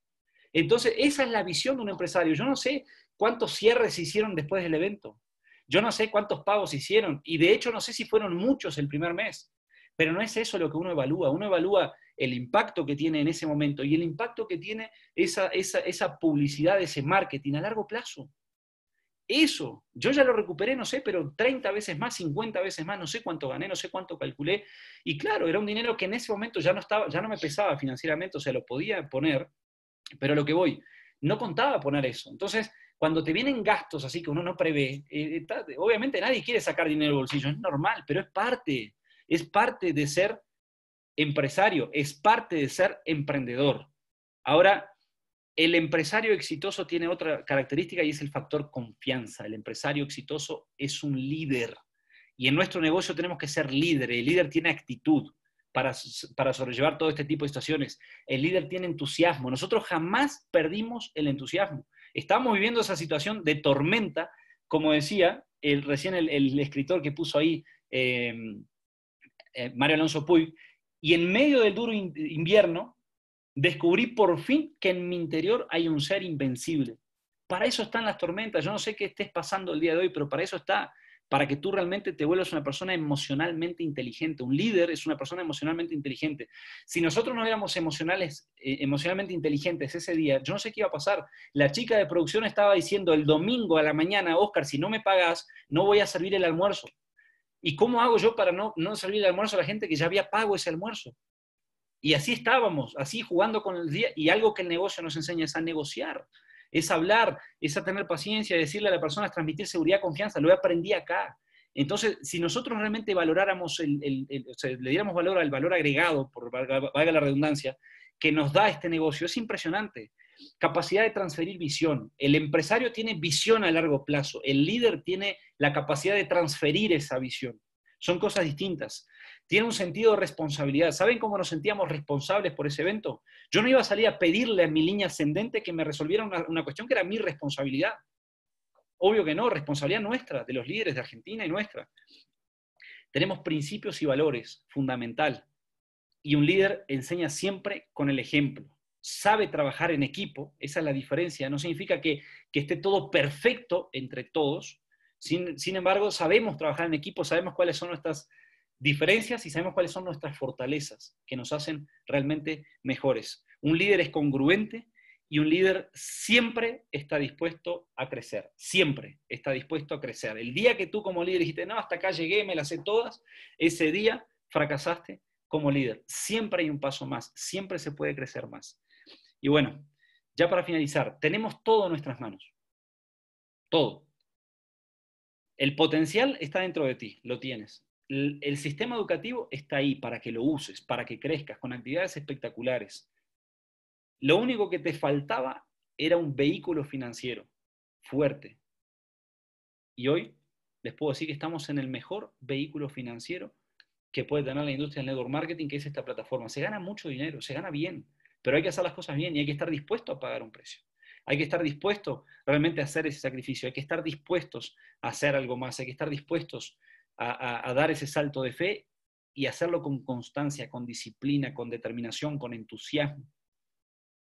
Entonces, esa es la visión de un empresario. Yo no sé cuántos cierres se hicieron después del evento. Yo no sé cuántos pagos hicieron. Y de hecho, no sé si fueron muchos el primer mes. Pero no es eso lo que uno evalúa. Uno evalúa el impacto que tiene en ese momento y el impacto que tiene esa, esa, publicidad, ese marketing a largo plazo. Eso, yo ya lo recuperé, no sé, pero 30 veces más, 50 veces más, no sé cuánto gané, no sé cuánto calculé. Y claro, era un dinero que en ese momento ya no, estaba, ya no me pesaba financieramente, o sea, lo podía poner, pero lo que voy, no contaba poner eso. Entonces, cuando te vienen gastos así que uno no prevé, eh, obviamente nadie quiere sacar dinero del bolsillo, es normal, pero es parte, es parte de ser empresario, es parte de ser emprendedor. Ahora, el empresario exitoso tiene otra característica y es el factor confianza. El empresario exitoso es un líder. Y en nuestro negocio tenemos que ser líder. El líder tiene actitud para, sobrellevar todo este tipo de situaciones. El líder tiene entusiasmo. Nosotros jamás perdimos el entusiasmo. Estamos viviendo esa situación de tormenta, como decía el, recién el, escritor que puso ahí, eh, eh, Mario Alonso Puy, y en medio del duro invierno, descubrí por fin que en mi interior hay un ser invencible. Para eso están las tormentas. Yo no sé qué estés pasando el día de hoy, pero para eso está, para que tú realmente te vuelvas una persona emocionalmente inteligente. Un líder es una persona emocionalmente inteligente. Si nosotros no éramos emocionales, eh, emocionalmente inteligentes ese día, yo no sé qué iba a pasar. La chica de producción estaba diciendo el domingo a la mañana, Oscar, si no me pagas, no voy a servir el almuerzo. ¿Y cómo hago yo para no, no servir el almuerzo a la gente que ya había pago ese almuerzo? Y así estábamos, así jugando con el día. Y algo que el negocio nos enseña es a negociar, es hablar, es a tener paciencia, decirle a la persona, es transmitir seguridad, confianza. Lo aprendí acá. Entonces, si nosotros realmente valoráramos, el, le diéramos valor al valor agregado, por valga la redundancia, que nos da este negocio, es impresionante capacidad de transferir visión. El empresario tiene visión a largo plazo. El líder tiene la capacidad de transferir esa visión. Son cosas distintas. Tiene un sentido de responsabilidad. ¿Saben cómo nos sentíamos responsables por ese evento? Yo no iba a salir a pedirle a mi línea ascendente que me resolviera una, cuestión que era mi responsabilidad. Obvio que no, responsabilidad nuestra, de los líderes de Argentina y nuestra. Tenemos principios y valores, fundamental. Y un líder enseña siempre con el ejemplo sabe trabajar en equipo, esa es la diferencia, no significa que, esté todo perfecto entre todos, sin, sin, embargo, sabemos trabajar en equipo, sabemos cuáles son nuestras diferencias y sabemos cuáles son nuestras fortalezas que nos hacen realmente mejores. Un líder es congruente y un líder siempre está dispuesto a crecer, siempre está dispuesto a crecer. El día que tú como líder dijiste, no, hasta acá llegué, me las sé todas, ese día fracasaste como líder. Siempre hay un paso más, siempre se puede crecer más. Y bueno, ya para finalizar, tenemos todo en nuestras manos. Todo. El potencial está dentro de ti, lo tienes. El, sistema educativo está ahí para que lo uses, para que crezcas con actividades espectaculares. Lo único que te faltaba era un vehículo financiero fuerte. Y hoy les puedo decir que estamos en el mejor vehículo financiero que puede tener la industria del network marketing, que es esta plataforma. Se gana mucho dinero, se gana bien. Pero hay que hacer las cosas bien y hay que estar dispuesto a pagar un precio. Hay que estar dispuesto realmente a hacer ese sacrificio, hay que estar dispuestos a hacer algo más, hay que estar dispuestos a, dar ese salto de fe y hacerlo con constancia, con disciplina, con determinación, con entusiasmo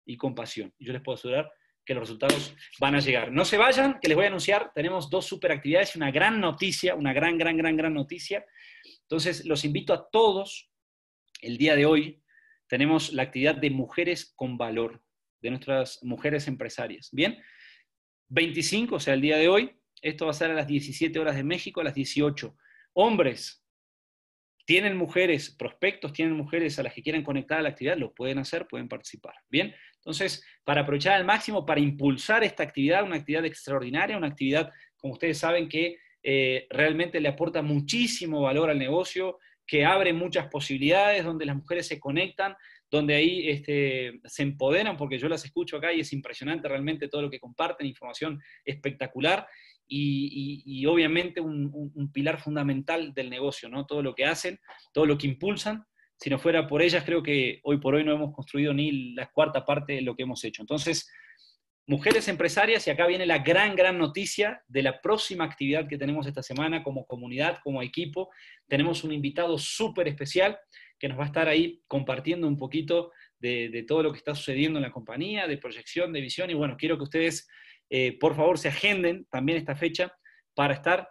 y con pasión. yo les puedo asegurar que los resultados van a llegar. No se vayan, que les voy a anunciar, tenemos dos super actividades, una gran noticia, una gran, gran, gran, gran noticia. Entonces, los invito a todos el día de hoy tenemos la actividad de mujeres con valor, de nuestras mujeres empresarias. Bien, 25, o sea, el día de hoy, esto va a ser a las 17 horas de México, a las 18. Hombres, tienen mujeres, prospectos, tienen mujeres a las que quieran conectar a la actividad, lo pueden hacer, pueden participar. Bien, entonces, para aprovechar al máximo, para impulsar esta actividad, una actividad extraordinaria, una actividad, como ustedes saben, que eh, realmente le aporta muchísimo valor al negocio, que abre muchas posibilidades, donde las mujeres se conectan, donde ahí este, se empoderan, porque yo las escucho acá y es impresionante realmente todo lo que comparten, información espectacular y, obviamente un, pilar fundamental del negocio, ¿no? Todo lo que hacen, todo lo que impulsan. Si no fuera por ellas, creo que hoy por hoy no hemos construido ni la cuarta parte de lo que hemos hecho. Entonces, Mujeres empresarias, y acá viene la gran, gran noticia de la próxima actividad que tenemos esta semana como comunidad, como equipo. Tenemos un invitado súper especial que nos va a estar ahí compartiendo un poquito de, todo lo que está sucediendo en la compañía, de proyección, de visión. Y bueno, quiero que ustedes, eh, por favor, se agenden también esta fecha para estar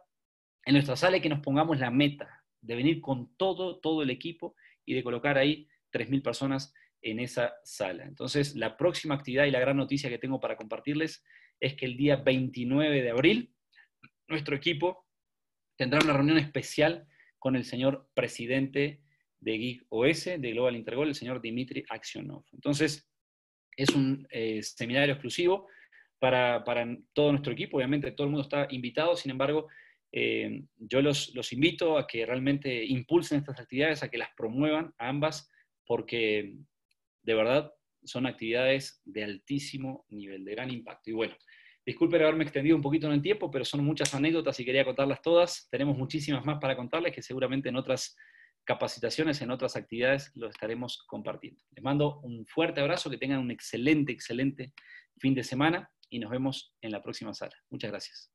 en nuestra sala y que nos pongamos la meta de venir con todo, todo el equipo y de colocar ahí 3.000 personas en esa sala. Entonces, la próxima actividad y la gran noticia que tengo para compartirles es que el día 29 de abril nuestro equipo tendrá una reunión especial con el señor presidente de Geek OS, de Global Intergol, el señor Dimitri Aksionov. Entonces, es un eh, seminario exclusivo para, todo nuestro equipo. Obviamente, todo el mundo está invitado, sin embargo, eh, yo los, los invito a que realmente impulsen estas actividades, a que las promuevan a ambas, porque de verdad son actividades de altísimo nivel, de gran impacto. Y bueno, disculpen haberme extendido un poquito en el tiempo, pero son muchas anécdotas y quería contarlas todas. Tenemos muchísimas más para contarles que seguramente en otras capacitaciones, en otras actividades, lo estaremos compartiendo. Les mando un fuerte abrazo, que tengan un excelente, excelente fin de semana y nos vemos en la próxima sala. Muchas gracias.